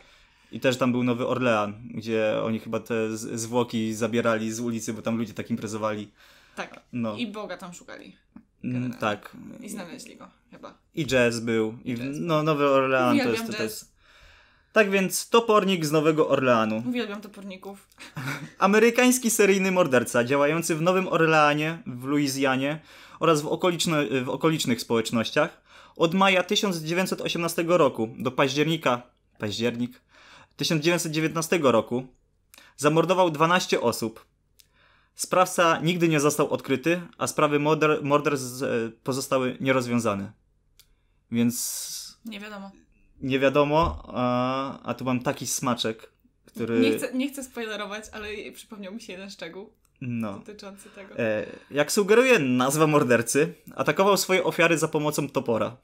I też tam był Nowy Orlean, gdzie oni chyba te zwłoki zabierali z ulicy, bo tam ludzie tak imprezowali. Tak. No. I Boga tam szukali. Mm, Generalnie. Tak. I znaleźli go, chyba. I jazz był. I jazz. No, Nowy Orlean to jest, to jest. Tak więc topornik z Nowego Orleanu. Uwielbiam toporników. Amerykański seryjny morderca działający w Nowym Orleanie, w Luizjanie oraz w, okoliczne, w okolicznych społecznościach od maja 1918 roku do października październik 1919 roku zamordował 12 osób, Sprawca nigdy nie został odkryty, a sprawy morder, morderstw e, pozostały nierozwiązane. Więc. Nie wiadomo. Nie wiadomo, a, a tu mam taki smaczek, który. Nie chcę, nie chcę spoilerować, ale przypomniał mi się jeden szczegół. No. Dotyczący tego. E, jak sugeruje nazwa mordercy, atakował swoje ofiary za pomocą topora.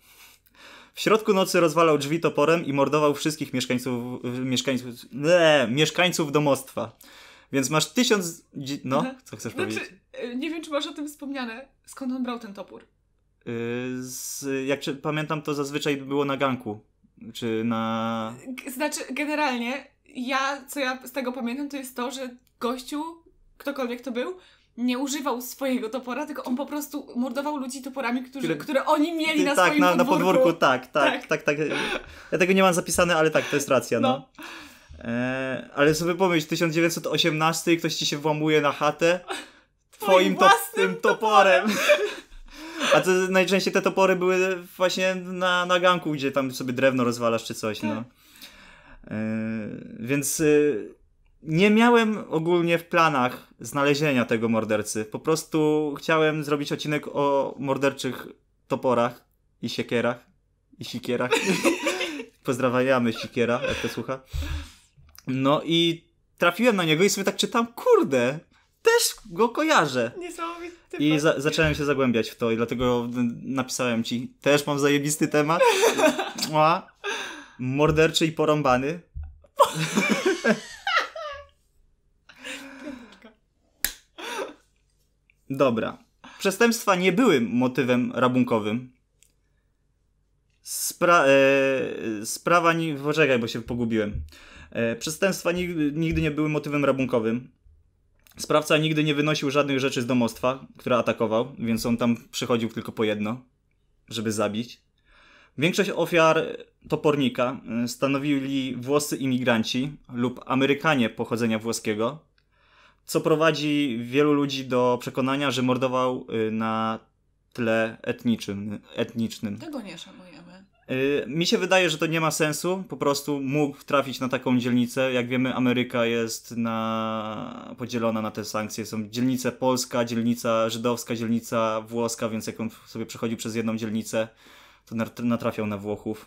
W środku nocy rozwalał drzwi toporem i mordował wszystkich mieszkańców, mieszkańców, mieszkańców domostwa. Więc masz tysiąc... No, mhm. co chcesz znaczy, powiedzieć? E, nie wiem, czy masz o tym wspomniane. Skąd on brał ten topór? Y, z, jak pamiętam, to zazwyczaj było na ganku. Czy na... Znaczy, generalnie, ja, co ja z tego pamiętam, to jest to, że gościu, ktokolwiek to był, nie używał swojego topora, tylko on po prostu mordował ludzi toporami, którzy, które, które oni mieli na tak, swoim na, podwórku. Tak, na podwórku, tak tak, tak tak, tak, Ja tego nie mam zapisane, ale tak, to jest racja, no. no. E, ale sobie pomyśl, 1918 i ktoś ci się włamuje na chatę twoim to, tym toporem. A to najczęściej te topory były właśnie na, na ganku, gdzie tam sobie drewno rozwalasz czy coś, no. E, więc y, nie miałem ogólnie w planach znalezienia tego mordercy. Po prostu chciałem zrobić odcinek o morderczych toporach i siekierach. I sikierach. Pozdrawiamy sikiera, jak to słucha. No i trafiłem na niego i sobie tak czytam, kurde, też go kojarzę. Niesamowity. I za zacząłem się zagłębiać w to i dlatego napisałem ci, też mam zajebisty temat. Morderczy i porąbany. Dobra. Przestępstwa nie były motywem rabunkowym. Spra e sprawa... Poczekaj, bo się pogubiłem. E, przestępstwa nigdy nie były motywem rabunkowym. Sprawca nigdy nie wynosił żadnych rzeczy z domostwa, które atakował, więc on tam przychodził tylko po jedno, żeby zabić. Większość ofiar topornika e, stanowili włoscy imigranci lub Amerykanie pochodzenia włoskiego, co prowadzi wielu ludzi do przekonania, że mordował e, na tle etniczym, etnicznym. Tego nie szanuję. Y, mi się wydaje, że to nie ma sensu. Po prostu mógł trafić na taką dzielnicę. Jak wiemy, Ameryka jest na... podzielona na te sankcje. Są dzielnice polska, dzielnica żydowska, dzielnica włoska, więc jak on sobie przechodził przez jedną dzielnicę, to natrafiał na Włochów.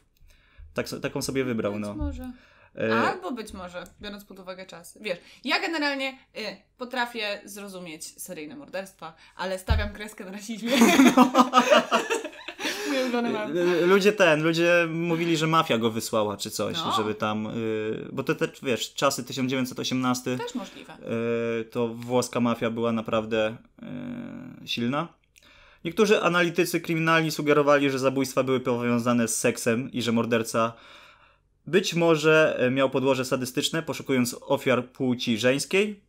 Tak, taką sobie wybrał. Być no. może. Y, Albo być może, biorąc pod uwagę czas. Wiesz, ja generalnie y, potrafię zrozumieć seryjne morderstwa, ale stawiam kreskę na rasizmie. No. Y, y, ludzie ten, ludzie mówili, że mafia go wysłała czy coś, no. żeby tam, y, bo te, te, wiesz, czasy 1918. Też możliwe. to włoska mafia była naprawdę silna. Niektórzy analitycy kryminalni sugerowali, że zabójstwa były powiązane z seksem i że morderca być może e, miał podłoże sadystyczne, poszukując ofiar płci żeńskiej.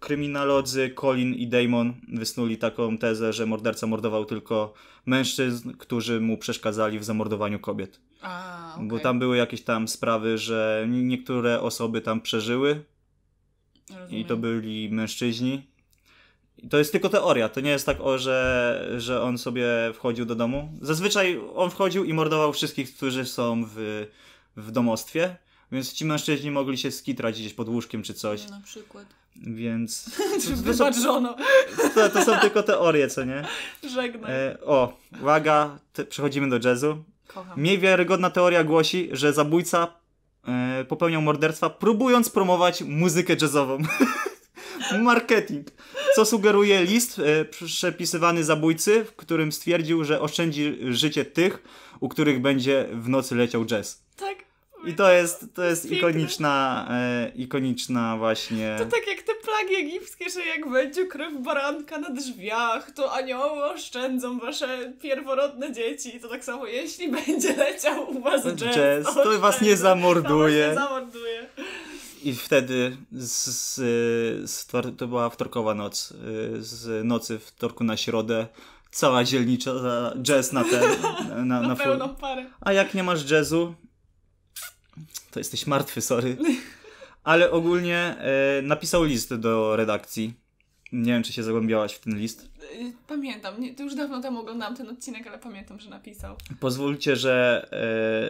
Kryminalodzy Colin i Damon wysnuli taką tezę, że morderca mordował tylko mężczyzn, którzy mu przeszkadzali w zamordowaniu kobiet. A, okay. Bo tam były jakieś tam sprawy, że niektóre osoby tam przeżyły Rozumiem. i to byli mężczyźni. I to jest tylko teoria, to nie jest tak, o, że, że on sobie wchodził do domu. Zazwyczaj on wchodził i mordował wszystkich, którzy są w, w domostwie, więc ci mężczyźni mogli się skitrać gdzieś pod łóżkiem czy coś. Na przykład. Więc. Wybaczono. To, to są tylko teorie, co nie? Żegnam. E, o, uwaga, te, przechodzimy do jazzu. Kocham. Mniej wiarygodna teoria głosi, że zabójca e, popełniał morderstwa próbując promować muzykę jazzową. Marketing. Co sugeruje list e, przepisywany zabójcy, w którym stwierdził, że oszczędzi życie tych, u których będzie w nocy leciał jazz. Tak, i to jest, to jest ikoniczna, e, ikoniczna właśnie... To tak jak te plagi egipskie, że jak będzie krew baranka na drzwiach, to anioły oszczędzą wasze pierworodne dzieci. To tak samo, jeśli będzie leciał u was jazz, jazz to was nie zamorduje. To was nie zamorduje. I wtedy z, z, z, to była wtorkowa noc, e, z nocy wtorku na środę cała dzielnicza e, jazz na ten. Na, na, na, na pełną parę. A jak nie masz jazzu, to jesteś martwy, sorry. Ale ogólnie y, napisał list do redakcji. Nie wiem, czy się zagłębiałaś w ten list. E, pamiętam, nie, to już dawno temu oglądałam ten odcinek, ale pamiętam, że napisał. Pozwólcie, że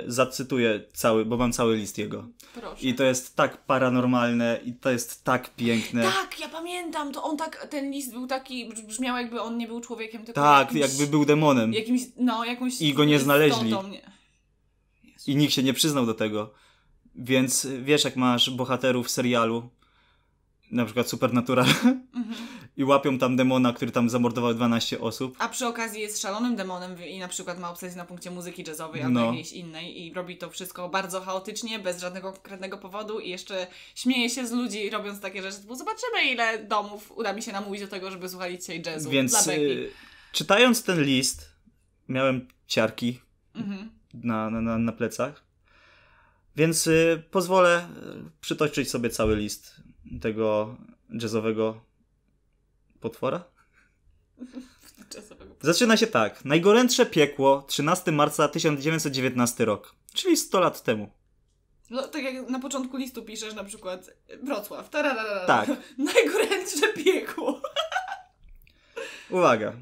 y, zacytuję cały, bo mam cały list jego. Proszę. I to jest tak paranormalne i to jest tak piękne. Tak, ja pamiętam, to on tak, ten list był taki, brzmiał jakby on nie był człowiekiem, tylko Tak, jakimś, jakby był demonem. Jakimś, no, jakąś... I go nie znaleźli. I nikt się nie przyznał do tego. Więc y, wiesz, jak masz bohaterów serialu, na przykład Supernatural, mhm. i łapią tam demona, który tam zamordował 12 osób. A przy okazji jest szalonym demonem i na przykład ma obsesję na punkcie muzyki jazzowej albo no. jakiejś innej i robi to wszystko bardzo chaotycznie, bez żadnego konkretnego powodu i jeszcze śmieje się z ludzi robiąc takie rzeczy, bo zobaczymy ile domów uda mi się namówić do tego, żeby słuchali dzisiaj jazzu Więc y czytając ten list, miałem ciarki mhm. na, na, na plecach więc y, pozwolę y, przytoczyć sobie cały list tego jazzowego potwora. Jazzowego. Zaczyna się tak. Najgorętsze piekło, 13 marca 1919 rok, czyli 100 lat temu. No, tak jak na początku listu piszesz na przykład Wrocław. Tararara. Tak. Najgorętsze piekło. Uwaga.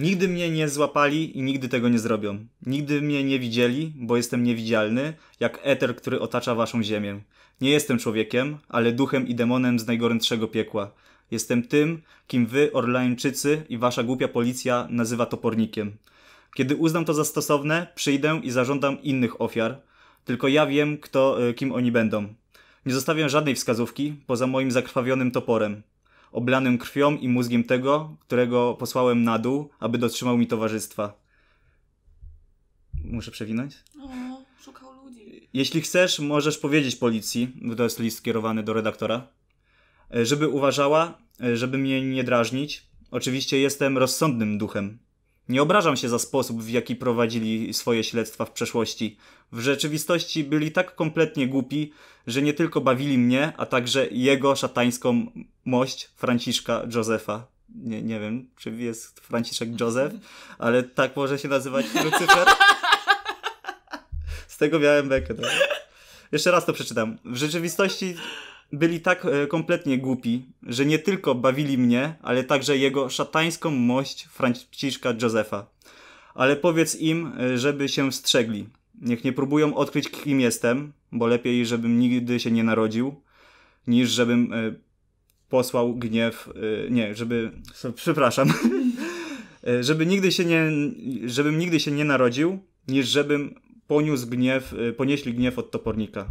Nigdy mnie nie złapali i nigdy tego nie zrobią. Nigdy mnie nie widzieli, bo jestem niewidzialny, jak eter, który otacza waszą ziemię. Nie jestem człowiekiem, ale duchem i demonem z najgorętszego piekła. Jestem tym, kim wy, Orlańczycy i wasza głupia policja nazywa topornikiem. Kiedy uznam to za stosowne, przyjdę i zażądam innych ofiar. Tylko ja wiem, kto, y, kim oni będą. Nie zostawiam żadnej wskazówki poza moim zakrwawionym toporem oblanym krwią i mózgiem tego, którego posłałem na dół, aby dotrzymał mi towarzystwa. Muszę przewinąć? O, szukał ludzi. Jeśli chcesz, możesz powiedzieć policji, bo to jest list skierowany do redaktora, żeby uważała, żeby mnie nie drażnić. Oczywiście jestem rozsądnym duchem. Nie obrażam się za sposób, w jaki prowadzili swoje śledztwa w przeszłości. W rzeczywistości byli tak kompletnie głupi, że nie tylko bawili mnie, a także jego szatańską mość Franciszka Józefa. Nie, nie wiem, czy jest Franciszek Józef, ale tak może się nazywać Lucyfer. Z tego miałem bekę. Tak? Jeszcze raz to przeczytam. W rzeczywistości byli tak e, kompletnie głupi, że nie tylko bawili mnie, ale także jego szatańską mość Franciszka Józefa. Ale powiedz im, e, żeby się strzegli. Niech nie próbują odkryć, kim jestem, bo lepiej, żebym nigdy się nie narodził, niż żebym e, posłał gniew. Nie, żeby. Przepraszam. żeby nigdy się nie. Żebym nigdy się nie narodził, niż żebym poniósł gniew, ponieśli gniew od topornika.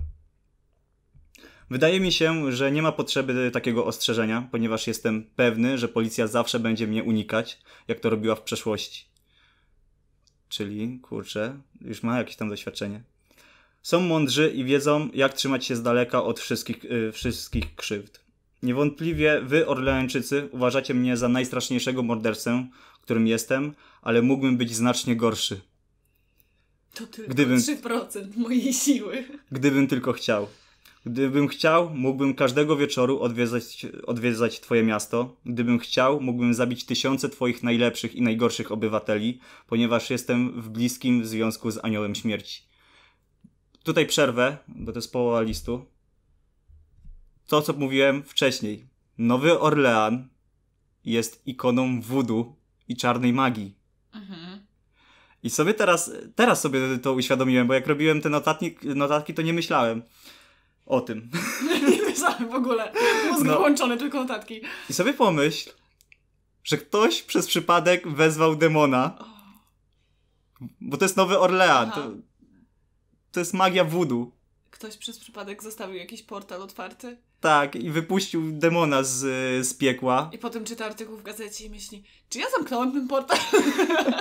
Wydaje mi się, że nie ma potrzeby takiego ostrzeżenia, ponieważ jestem pewny, że policja zawsze będzie mnie unikać, jak to robiła w przeszłości. Czyli, kurczę, już ma jakieś tam doświadczenie. Są mądrzy i wiedzą, jak trzymać się z daleka od wszystkich, yy, wszystkich krzywd. Niewątpliwie wy, Orleanczycy, uważacie mnie za najstraszniejszego mordercę, którym jestem, ale mógłbym być znacznie gorszy. To tylko gdybym, 3% mojej siły. Gdybym tylko chciał. Gdybym chciał, mógłbym każdego wieczoru odwiedzać, odwiedzać Twoje miasto. Gdybym chciał, mógłbym zabić tysiące Twoich najlepszych i najgorszych obywateli, ponieważ jestem w bliskim związku z Aniołem Śmierci. Tutaj przerwę, bo to jest połowa listu. To, co mówiłem wcześniej. Nowy Orlean jest ikoną wudu i czarnej magii. Mhm. I sobie teraz, teraz sobie to uświadomiłem, bo jak robiłem te notatki, to nie myślałem o tym. Nie myślałem w ogóle. Mózg no. tylko notatki. I sobie pomyśl, że ktoś przez przypadek wezwał demona. Bo to jest Nowy Orlean. To, to, jest magia voodoo. Ktoś przez przypadek zostawił jakiś portal otwarty? Tak, i wypuścił demona z, z piekła. I potem czyta artykuł w gazecie i myśli, czy ja zamknąłem ten portal?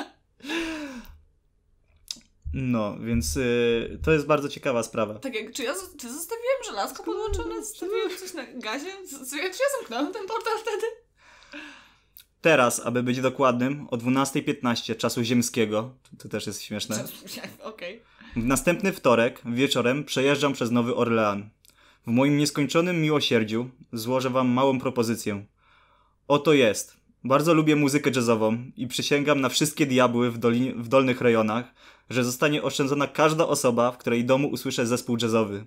No, więc y, to jest bardzo ciekawa sprawa. Tak jak, czy ja czy zostawiłem żelazko podłączone? Zostawiłem coś na gazie? Z, czy ja zamknąłem ten portal wtedy? Teraz, aby być dokładnym, o 12.15 czasu ziemskiego, to też jest śmieszne. Okej. Okay. W następny wtorek wieczorem przejeżdżam przez Nowy Orlean. W moim nieskończonym miłosierdziu złożę wam małą propozycję. Oto jest. Bardzo lubię muzykę jazzową i przysięgam na wszystkie diabły w, doli- w dolnych rejonach, że zostanie oszczędzona każda osoba, w której domu usłyszę zespół jazzowy.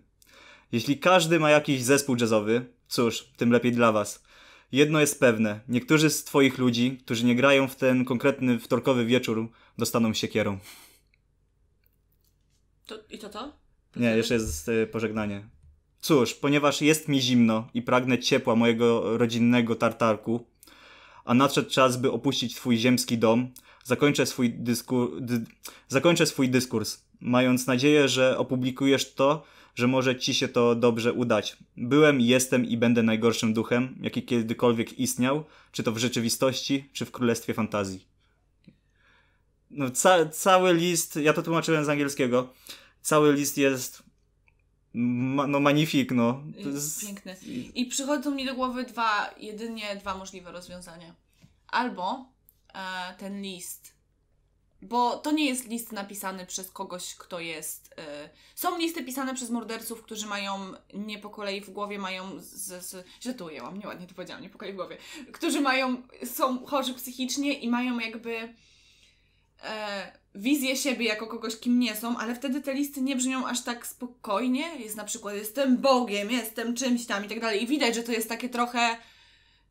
Jeśli każdy ma jakiś zespół jazzowy, cóż, tym lepiej dla was. Jedno jest pewne, niektórzy z twoich ludzi, którzy nie grają w ten konkretny wtorkowy wieczór, dostaną siekierą. To, I to to? Nie, jeszcze jest y, pożegnanie. Cóż, ponieważ jest mi zimno i pragnę ciepła mojego rodzinnego tartarku, a nadszedł czas, by opuścić twój ziemski dom, Zakończę swój, dyskur... dy... Zakończę swój dyskurs, mając nadzieję, że opublikujesz to, że może ci się to dobrze udać. Byłem, jestem i będę najgorszym duchem, jaki kiedykolwiek istniał, czy to w rzeczywistości, czy w królestwie fantazji. No, ca cały list, ja to tłumaczyłem z angielskiego, cały list jest ma, no magnifik, no. Jest... Piękny. I przychodzą mi do głowy dwa, jedynie dwa możliwe rozwiązania. Albo e, ten list. Bo to nie jest list napisany przez kogoś, kto jest. E, są listy pisane przez morderców, którzy mają nie po kolei w głowie, mają. Z, z, źle to ujęłam, nieładnie to powiedziałam, nie po kolei w głowie. Którzy mają. są chorzy psychicznie i mają jakby. E, wizję siebie jako kogoś, kim nie są, ale wtedy te listy nie brzmią aż tak spokojnie. Jest na przykład jestem Bogiem, jestem czymś tam i tak dalej. I widać, że to jest takie trochę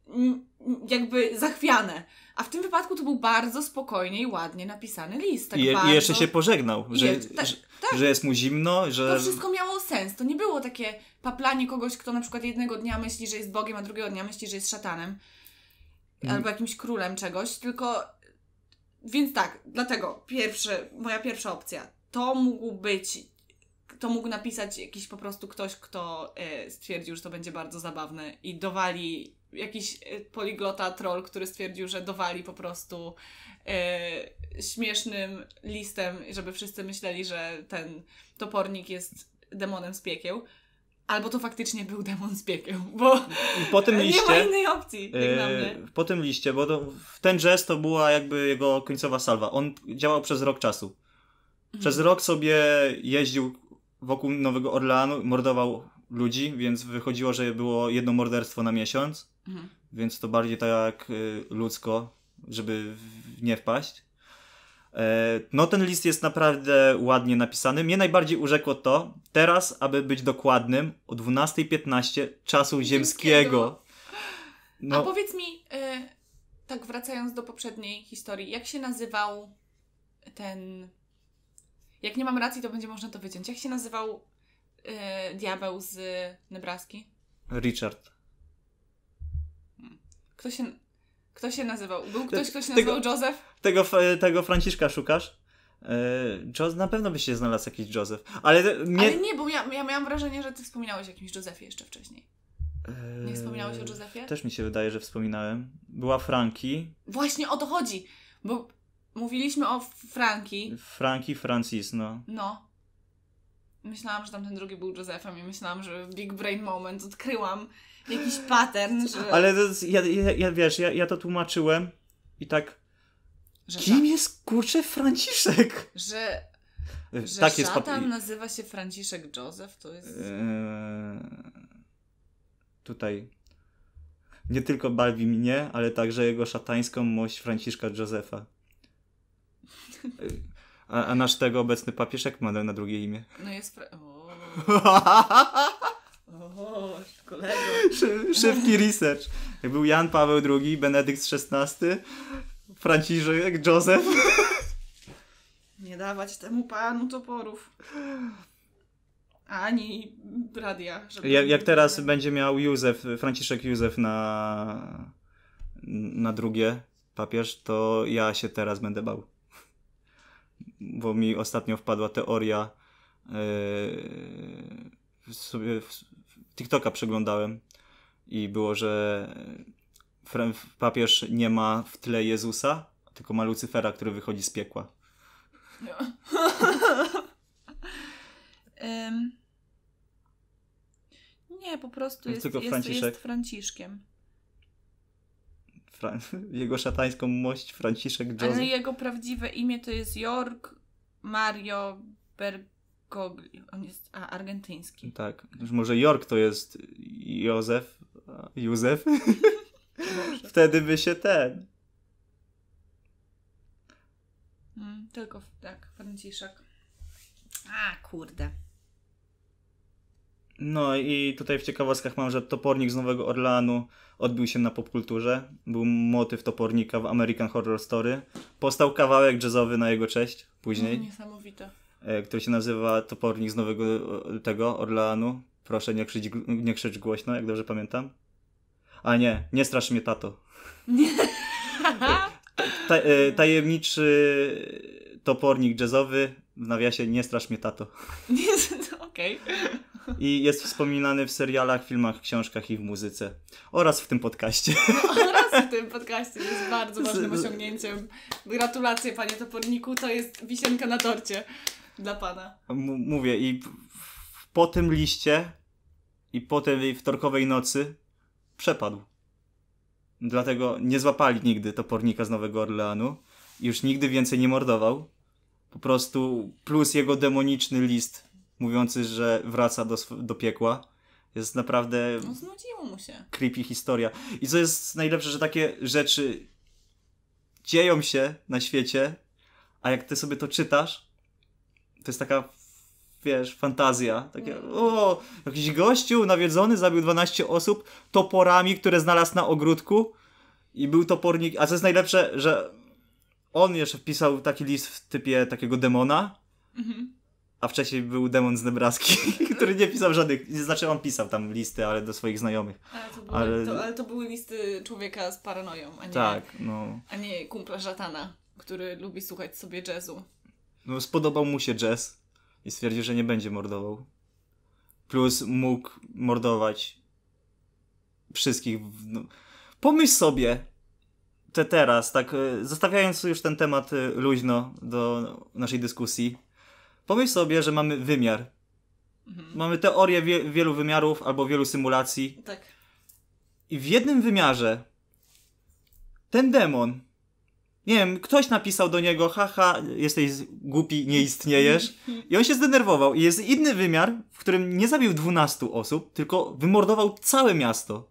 mm, jakby zachwiane. A w tym wypadku to był bardzo spokojnie i ładnie napisany list. Tak I, bardzo... I, jeszcze się pożegnał, że, je, tak, że, że, jest mu zimno, że... To wszystko miało sens. To nie było takie paplanie kogoś, kto na przykład jednego dnia myśli, że jest Bogiem, a drugiego dnia myśli, że jest szatanem. Mm. Albo jakimś królem czegoś, tylko... Więc tak, dlatego pierwszy, moja pierwsza opcja. To mógł być... To mógł napisać jakiś po prostu ktoś, kto e, stwierdził, że to będzie bardzo zabawne i dowali jakiś e, poligota troll, który stwierdził, że dowali po prostu e, śmiesznym listem, żeby wszyscy myśleli, że ten topornik jest demonem z piekieł. Albo to faktycznie był demon z piekieł, bo po tym liście, nie ma innej opcji. Yy, po tym liście, bo to, ten gest to była jakby jego końcowa salwa. On działał przez rok czasu. Przez mhm. rok sobie jeździł wokół Nowego Orleanu, mordował ludzi, więc wychodziło, że było jedno morderstwo na miesiąc, mhm. więc to bardziej tak y, ludzko, żeby nie wpaść. E, no, ten list jest naprawdę ładnie napisany. Mnie najbardziej urzekło to, teraz, aby być dokładnym, o 12.15 czasu ziemskiego. No. A powiedz mi, y, tak wracając do poprzedniej historii, jak się nazywał ten. Jak nie mam racji, to będzie można to wyciąć. Jak się nazywał E, diabeł z Nebraski? Richard. Hmm. Kto się, kto się nazywał? Był ktoś, kto się nazywał tego, Joseph? Tego, tego Franciszka szukasz? E, Jos, na pewno by się znalazł jakiś Joseph, ale nie... Ale nie, bo ja, ja miałam wrażenie, że ty wspominałeś o jakimś Josephie jeszcze wcześniej. E, nie wspominałeś o Josephie? Też mi się wydaje, że wspominałem. Była Franki. Właśnie o to chodzi, bo mówiliśmy o Franki. Franki Francis, no. No myślałam, że tamten drugi był Josefem, i myślałam, że big brain moment, odkryłam jakiś pattern, że... Ale to, ja, ja, ja, wiesz, ja, ja to tłumaczyłem i tak... Że Kim jest kurczę Franciszek? Że... Y, że tak jest tam nazywa się Franciszek Józef, to jest... Eee, tutaj nie tylko bawi mnie, ale także jego szatańską mość Franciszka Józefa. A, a nasz tego obecny papież, jak ma na drugie imię? No jest... Pre... O. kolego. szybki research. Jak był Jan Paweł II, Benedykt XVI, Franciszek, Józef. Nie dawać temu panu toporów. Ani radia. Jak, jak teraz ten... będzie miał Józef, Franciszek Józef na, na drugie papież, to ja się teraz będę bał bo mi ostatnio wpadła teoria yy, e, sobie w, TikToka przeglądałem i było, że papież nie ma w tle Jezusa, tylko ma Lucyfera, który wychodzi z piekła. No. um, nie, po prostu jest, jest, jest Franciszkiem. Fra jego szatańską mość Franciszek Joseph. Ale jego prawdziwe imię to jest Jorg Mario Bergoglio. On jest a, argentyński. Tak. Może Jorg to jest Józef. Józef? Wtedy by się ten. Mm, tylko tak, Franciszek. A, kurde. No i tutaj w ciekawostkach mam, że topornik z Nowego Orleanu odbił się na popkulturze. Był motyw topornika w American Horror Story. Powstał kawałek jazzowy na jego cześć później. No, niesamowite. E, który się nazywa Topornik z Nowego e, tego Orleanu. Proszę nie krzycz, nie krzycz głośno, jak dobrze pamiętam. A nie, nie strasz mnie tato. Nie. Ta, e, tajemniczy topornik jazzowy w nawiasie nie strasz mnie tato. Nie, okej. Okay i jest wspominany w serialach, filmach, książkach i w muzyce. Oraz w tym podcaście. Oraz w tym podcaście jest bardzo ważnym osiągnięciem. Gratulacje panie toporniku, to jest wisienka na torcie dla pana. M- mówię i po tym liście i po tej wtorkowej nocy przepadł. Dlatego nie złapali nigdy topornika z Nowego Orleanu. Już nigdy więcej nie mordował. Po prostu plus jego demoniczny list mówiący, że wraca do, do piekła. Jest naprawdę. No, znudziło mu się. Creepy historia. I co jest najlepsze, że takie rzeczy dzieją się na świecie, a jak ty sobie to czytasz, to jest taka, wiesz, fantazja. Takie, mm. o, jakiś gościu nawiedzony zabił 12 osób toporami, które znalazł na ogródku i był topornik. A co jest najlepsze, że on jeszcze wpisał taki list w typie takiego demona. Mhm a wcześniej był demon z Nebraski, który nie pisał żadnych, znaczy on pisał tam listy, ale do swoich znajomych. Ale to były, ale... To, ale to były listy człowieka z paranoją, a nie, tak, no. a nie kumpla żatana, który lubi słuchać sobie jazzu. No spodobał mu się jazz i stwierdził, że nie będzie mordował. Plus mógł mordować wszystkich. No. Pomyśl sobie, te teraz, tak, e, zostawiając już ten temat e, luźno do naszej dyskusji, Pomyśl sobie, że mamy wymiar. Mhm. Mamy teorię wie wielu wymiarów albo wielu symulacji. Tak. I w jednym wymiarze ten demon, nie wiem, ktoś napisał do niego, haha, jesteś głupi, nie istniejesz. I on się zdenerwował. I jest inny wymiar, w którym nie zabił 12 osób, tylko wymordował całe miasto.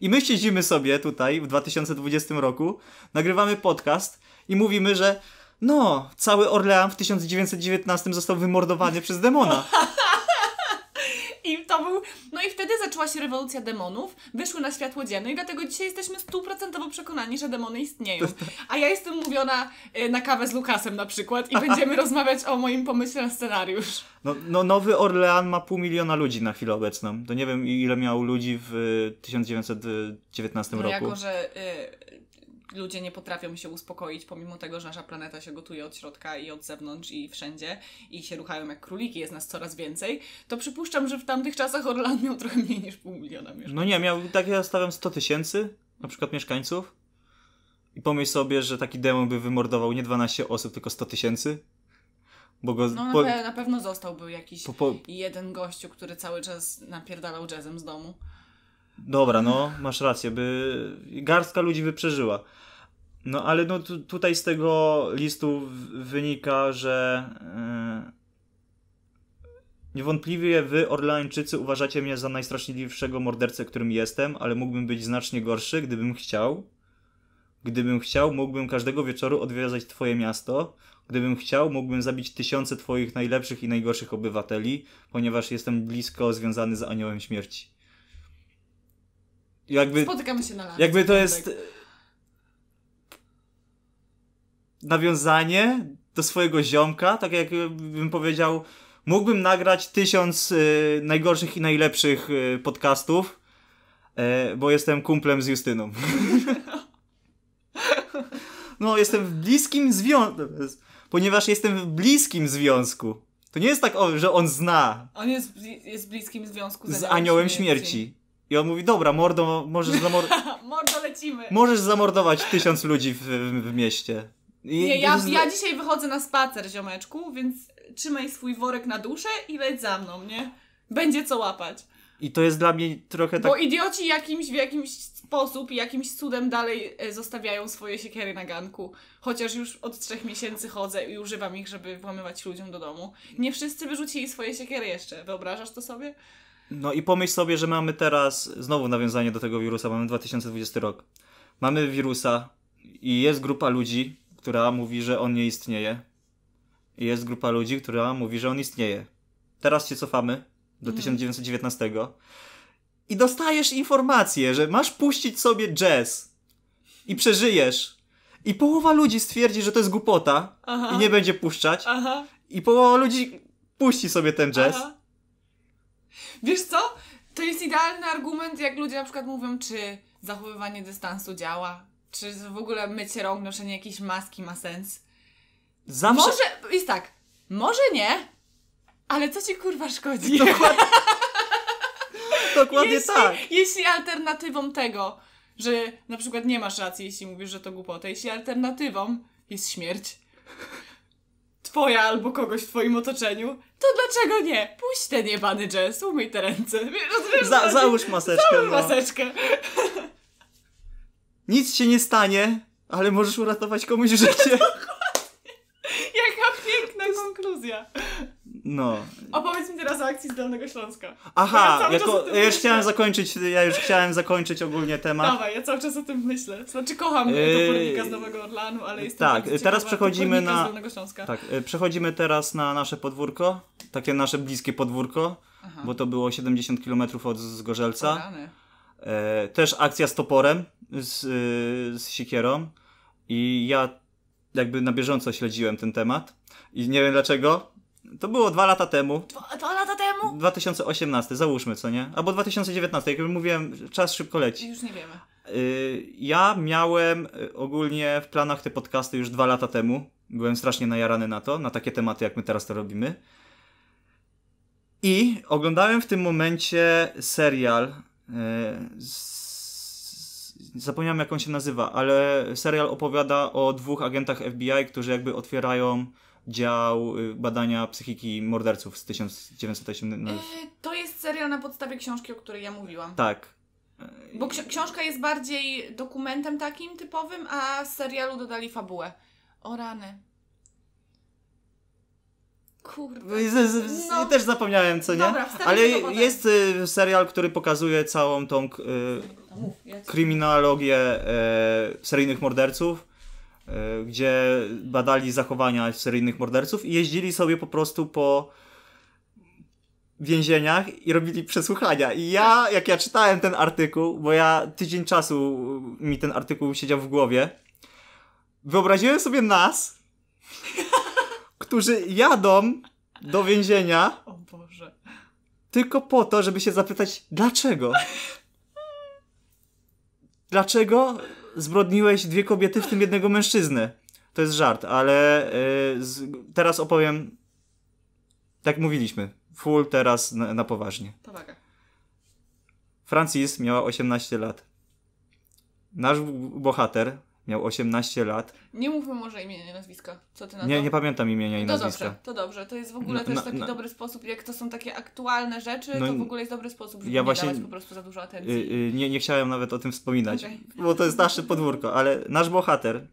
I my siedzimy sobie tutaj w 2020 roku, nagrywamy podcast i mówimy, że no, cały Orlean w 1919 został wymordowany przez demona. I to był. No i wtedy zaczęła się rewolucja demonów, wyszły na światło dzienne i dlatego dzisiaj jesteśmy stuprocentowo przekonani, że demony istnieją. Tak. A ja jestem mówiona e, na kawę z Lukasem na przykład i będziemy rozmawiać o moim pomyśle na scenariusz. No, no Nowy Orlean ma pół miliona ludzi na chwilę obecną. To nie wiem ile miał ludzi w 1919 e, no, roku. Jako, że y, ludzie nie potrafią się uspokoić, pomimo tego, że nasza planeta się gotuje od środka i od zewnątrz i wszędzie i się ruchają jak króliki, jest nas coraz więcej, to przypuszczam, że w tamtych czasach Orlan miał trochę mniej niż pół miliona mieszkańców. No nie, miał, tak ja stawiam 100 tysięcy na przykład mieszkańców i pomyśl sobie, że taki demon by wymordował nie 12 osób, tylko 100 tysięcy. Bo go, no na, pewno został na pewno zostałby jakiś po, po... jeden gościu, który cały czas napierdalał jazzem z domu. Dobra, no, masz rację, by garstka ludzi by przeżyła. No ale no, tutaj z tego listu wynika, że yy, niewątpliwie wy, Orleańczycy, uważacie mnie za najstraszliwszego mordercę, którym jestem, ale mógłbym być znacznie gorszy, gdybym chciał. Gdybym chciał, mógłbym każdego wieczoru odwiedzać twoje miasto. Gdybym chciał, mógłbym zabić tysiące twoich najlepszych i najgorszych obywateli, ponieważ jestem blisko związany z aniołem śmierci. Jakby, Spotykamy się na lata. Jakby to jest tak. nawiązanie do swojego ziomka, tak jakbym powiedział, mógłbym nagrać tysiąc y, najgorszych i najlepszych y, podcastów, y, bo jestem kumplem z Justyną. no, jestem w bliskim związku, ponieważ jestem w bliskim związku. To nie jest tak, że on zna. On jest, bli jest w bliskim związku z, z aniołem śmierci. śmierci. I on mówi, dobra, mordo, możesz zamordować... mordo, lecimy. Możesz zamordować tysiąc ludzi w, w mieście. I nie, ja, ja dzisiaj wychodzę na spacer, ziomeczku, więc trzymaj swój worek na duszę i leć za mną, nie? Będzie co łapać. I to jest dla mnie trochę tak... Bo idioci jakimś, w jakimś sposób, jakimś cudem dalej e, zostawiają swoje siekiery na ganku. Chociaż już od trzech miesięcy chodzę i używam ich, żeby włamywać ludziom do domu. Nie wszyscy wyrzucili swoje siekiery jeszcze. Wyobrażasz to sobie? No i pomyśl sobie, że mamy teraz, znowu nawiązanie do tego wirusa, mamy 2020 rok. Mamy wirusa i jest grupa ludzi, która mówi, że on nie istnieje. I jest grupa ludzi, która mówi, że on istnieje. Teraz się cofamy do 1919 mhm. i dostajesz informację, że masz puścić sobie jazz i przeżyjesz. I połowa ludzi stwierdzi, że to jest głupota Aha. i nie będzie puszczać. Aha. I połowa ludzi puści sobie ten jazz. Aha. Wiesz co? To jest idealny argument, jak ludzie na przykład mówią, czy zachowywanie dystansu działa, czy w ogóle mycie rąk, noszenie jakiejś maski ma sens. Zawsze... Może, jest tak, może nie, ale co ci kurwa szkodzi? Dokładnie, Dokładnie jeśli, tak. Jeśli alternatywą tego, że na przykład nie masz racji, jeśli mówisz, że to głupota, jeśli alternatywą jest śmierć, twoja albo kogoś w twoim otoczeniu, to dlaczego nie? Puść ten jebany jazz, umyj te ręce. Wiesz, Za, załóż maseczkę. Załóż no. maseczkę. Nic się nie stanie, ale możesz uratować komuś życie. Jaka piękna konkluzja. No. Opowiedz mi teraz o akcji z Dolnego Śląska. Aha, ja, ja już chciałem zakończyć, ja już chciałem zakończyć ogólnie temat. Dawaj, ja cały czas o tym myślę. Znaczy kocham yy... topornika z Nowego Orlanu, ale jestem Tak, teraz przechodzimy na... Z Dolnego Śląska. Tak, y, przechodzimy teraz na nasze podwórko, takie nasze bliskie podwórko, Aha. bo to było 70 km od Zgorzelca. E, też akcja z toporem, z, y, z sikierą i ja jakby na bieżąco śledziłem ten temat i nie wiem dlaczego, to było dwa lata temu. Dwa, dwa, lata temu? 2018, załóżmy, co nie? Albo 2019, jak już mówiłem, czas szybko leci. Już nie wiemy. Y, ja miałem y, ogólnie w planach te podcasty już dwa lata temu. Byłem strasznie najarany na to, na takie tematy, jak my teraz to robimy. I oglądałem w tym momencie serial. Y, z... Zapomniałem, jak on się nazywa, ale serial opowiada o dwóch agentach FBI, którzy jakby otwierają dział y, badania psychiki morderców z 1980. No yy, to jest serial na podstawie książki, o której ja mówiłam. Tak. Bo ksi- książka jest bardziej dokumentem takim typowym, a z serialu dodali fabułę. O rany. Kurde. Z, z, z, no. Też zapomniałem, co nie? Dobra, Ale jest y, serial, który pokazuje całą tą y, kryminologię y, seryjnych morderców E, gdzie badali zachowania seryjnych morderców i jeździli sobie po prostu po więzieniach i robili przesłuchania. I ja, jak ja czytałem ten artykuł, bo ja tydzień czasu mi ten artykuł siedział w głowie, wyobraziłem sobie nas, którzy jadą do więzienia. O Boże. Tylko po to, żeby się zapytać, dlaczego? Dlaczego zbrodniłeś dwie kobiety, w tym jednego mężczyznę. To jest żart, ale y, z, teraz opowiem. Tak mówiliśmy. Full teraz na, na poważnie. To Francis miała 18 lat. Nasz bohater Miał 18 lat. Nie mówmy może imienia i nazwiska. Co ty na to? Nie, nie pamiętam imienia i to nazwiska. Dobrze, to dobrze. To jest w ogóle no, też no, taki no, dobry sposób. Jak to są takie aktualne rzeczy, no, to w ogóle jest dobry sposób, żeby ja nie właśnie, dawać po prostu za dużo atencji. Yy, nie, nie chciałem nawet o tym wspominać, okay. bo to jest nasze podwórko. Ale nasz bohater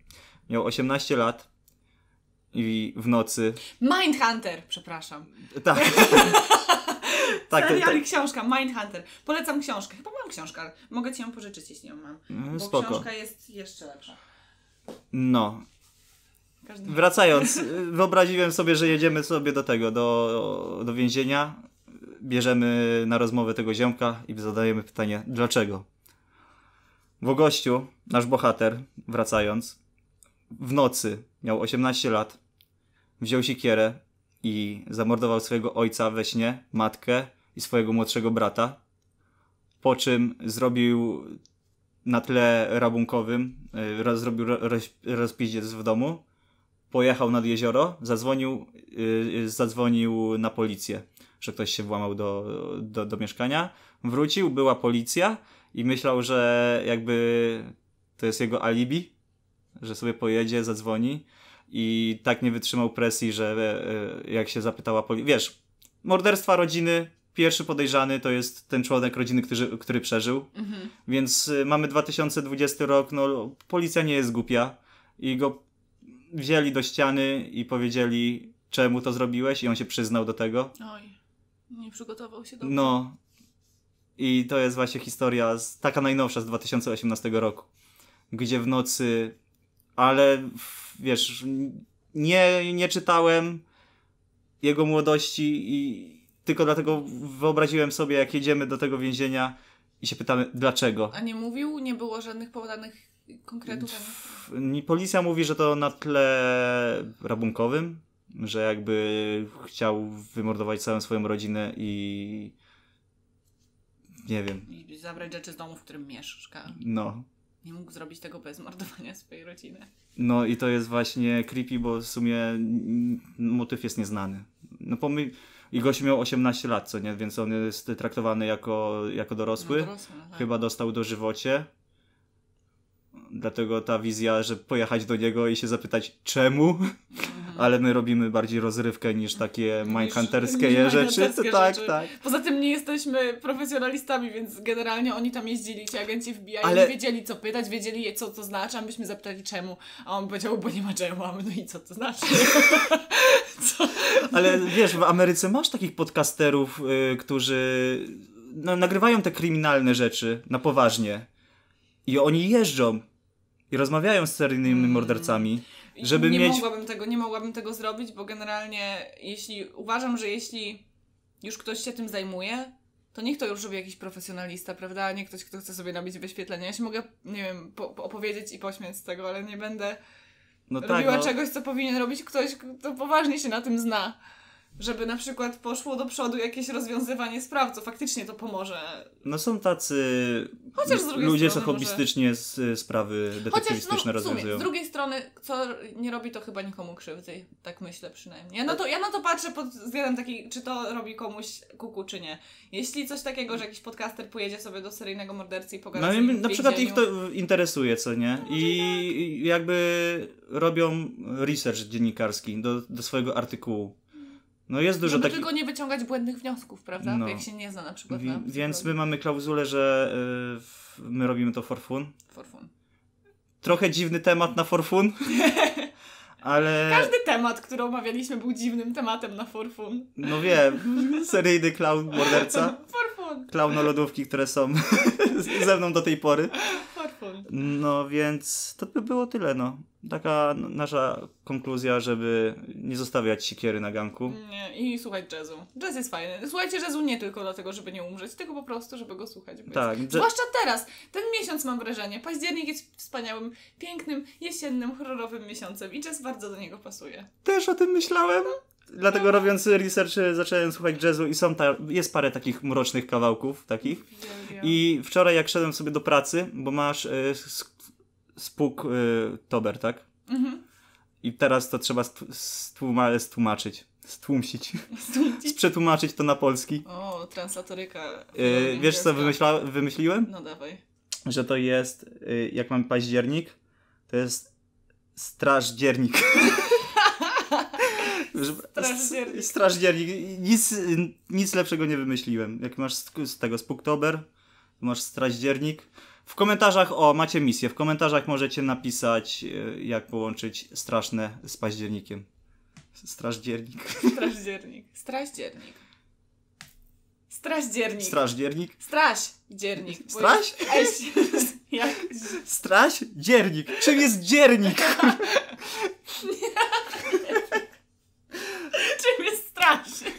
miał 18 lat i w nocy... Mindhunter, przepraszam. Tak. tak, Serial tak, tak. i książka, Mindhunter. Polecam książkę. Chyba mam książkę, ale mogę Ci ją pożyczyć, jeśli ją mam. Mm, bo spoko. książka jest jeszcze lepsza. No. Każdy Wracając, wyobraziłem sobie, że jedziemy sobie do tego, do, do więzienia, bierzemy na rozmowę tego ziomka i zadajemy pytanie, dlaczego? Bo gościu, nasz bohater, wracając, w nocy, miał 18 lat, wziął sikierę, i zamordował swojego ojca we śnie, matkę i swojego młodszego brata. Po czym zrobił na tle rabunkowym, y, roz, zrobił roz, rozpiździec w domu, pojechał nad jezioro, zadzwonił, yy, zadzwonił na policję, że ktoś się włamał do, do, do mieszkania. Wrócił, była policja i myślał, że jakby to jest jego alibi, że sobie pojedzie, zadzwoni i tak nie wytrzymał presji, że e, jak się zapytała policja, wiesz, morderstwa rodziny, pierwszy podejrzany to jest ten członek rodziny, który, który przeżył, mhm. więc e, mamy 2020 rok, no policja nie jest głupia i go wzięli do ściany i powiedzieli czemu to zrobiłeś i on się przyznał do tego. Oj, nie przygotował się do No. I to jest właśnie historia, z, taka najnowsza z 2018 roku, gdzie w nocy, ale w wiesz, nie, nie czytałem jego młodości i tylko dlatego wyobraziłem sobie, jak jedziemy do tego więzienia i się pytamy, dlaczego. A nie mówił? Nie było żadnych podanych konkretów? policja mówi, że to na tle rabunkowym, że jakby chciał wymordować całą swoją rodzinę i nie wiem. I zabrać rzeczy z domu, w którym mieszka. No nie mógł zrobić tego bez mordowania swojej rodziny. No i to jest właśnie creepy, bo w sumie motyw jest nieznany. No pomy... I gość miał 18 lat, co nie? Więc on jest traktowany jako, jako dorosły. No dorosły no tak. Chyba dostał dożywocie. Dlatego ta wizja, że pojechać do niego i się zapytać czemu? Mhm. Mhm. ale my robimy bardziej rozrywkę niż takie mindhunterskie rzeczy. Mindhunterskie tak, tak. Poza tym nie jesteśmy profesjonalistami, więc generalnie oni tam jeździli, ci agenci FBI, ale... nie wiedzieli co pytać, wiedzieli co to znaczy, a myśmy zapytali czemu, a on powiedział, bo nie ma czemu, a my, no i co to znaczy? co? Ale wiesz, w Ameryce masz takich podcasterów, y, którzy no, nagrywają te kryminalne rzeczy na poważnie. I oni jeżdżą i rozmawiają z seryjnymi mhm. mordercami żeby nie mieć... Mogłabym tego, nie mogłabym tego zrobić, bo generalnie jeśli uważam, że jeśli już ktoś się tym zajmuje, to niech to już robi jakiś profesjonalista, prawda? Nie ktoś, kto chce sobie nabić wyświetlenia. Ja się mogę, nie wiem, po- opowiedzieć i pośmiać z tego, ale nie będę no tak, robiła tak, no. czegoś, co powinien robić ktoś, kto poważnie się na tym zna żeby na przykład poszło do przodu jakieś rozwiązywanie spraw, co faktycznie to pomoże. No są tacy Chociaż z ludzie, co hobbystycznie może... Y, sprawy detektywistyczne Chociaż, no, rozwiązują. Sumie, z drugiej strony, co nie robi, to chyba nikomu krzywdy. Tak myślę przynajmniej. Ja na to, ja na to patrzę pod względem taki, czy to robi komuś kuku, czy nie. Jeśli coś takiego, że jakiś podcaster pojedzie sobie do seryjnego mordercy i pogada No i na przykład ich to interesuje, co nie? No, I tak. jakby robią research dziennikarski do, do swojego artykułu. No jest dużo no, takich... tylko nie wyciągać błędnych wniosków, prawda? No. Jak się nie zna na przykład. Na więc my mamy klauzulę, że y, f- my robimy to for fun. For fun. Trochę dziwny temat na for fun. ale... Każdy temat, który omawialiśmy był dziwnym tematem na for fun. No wiem, seryjny clown morderca. for fun. Clown lodówki, które są ze mną do tej pory. No więc to by było tyle, no. Taka nasza konkluzja, żeby nie zostawiać sikiery na ganku. Nie, i słuchać jazzu. Jazz jest fajny. Słuchajcie jazzu nie tylko dlatego, żeby nie umrzeć, tylko po prostu, żeby go słuchać. Tak. Jest... Zwłaszcza teraz, ten miesiąc mam wrażenie. Październik jest wspaniałym, pięknym, jesiennym, horrorowym miesiącem i jazz bardzo do niego pasuje. Też o tym myślałem. No dlatego robiąc research e, zacząłem słuchać jazzu i są ta, jest parę takich mrocznych kawałków takich. I wczoraj jak szedłem sobie do pracy, bo masz e, spuk e, tober, tak? Mhm. I teraz to trzeba stłumaczyć. Stłumsić. Przetłumaczyć to na polski. O, translatoryka. Yy, wiesz co wymyśla, wymyśliłem? No dawaj. Że to jest, yy, jak mam październik, to jest straż dziernik. Strażdziernik. Strażdziernik. Nic, nic lepszego nie wymyśliłem. Jak masz z tego Spuktober, masz strażdziernik. W komentarzach, o, macie misję. W komentarzach możecie napisać, e, jak połączyć straszne z październikiem. Strażdziernik. Strażdziernik. Strażdziernik. Strażdziernik. Strażdziernik. Strażdziernik. dziernik Jest... Jak? Straż? Dziernik. Czym jest dziernik? Czym jest straszny?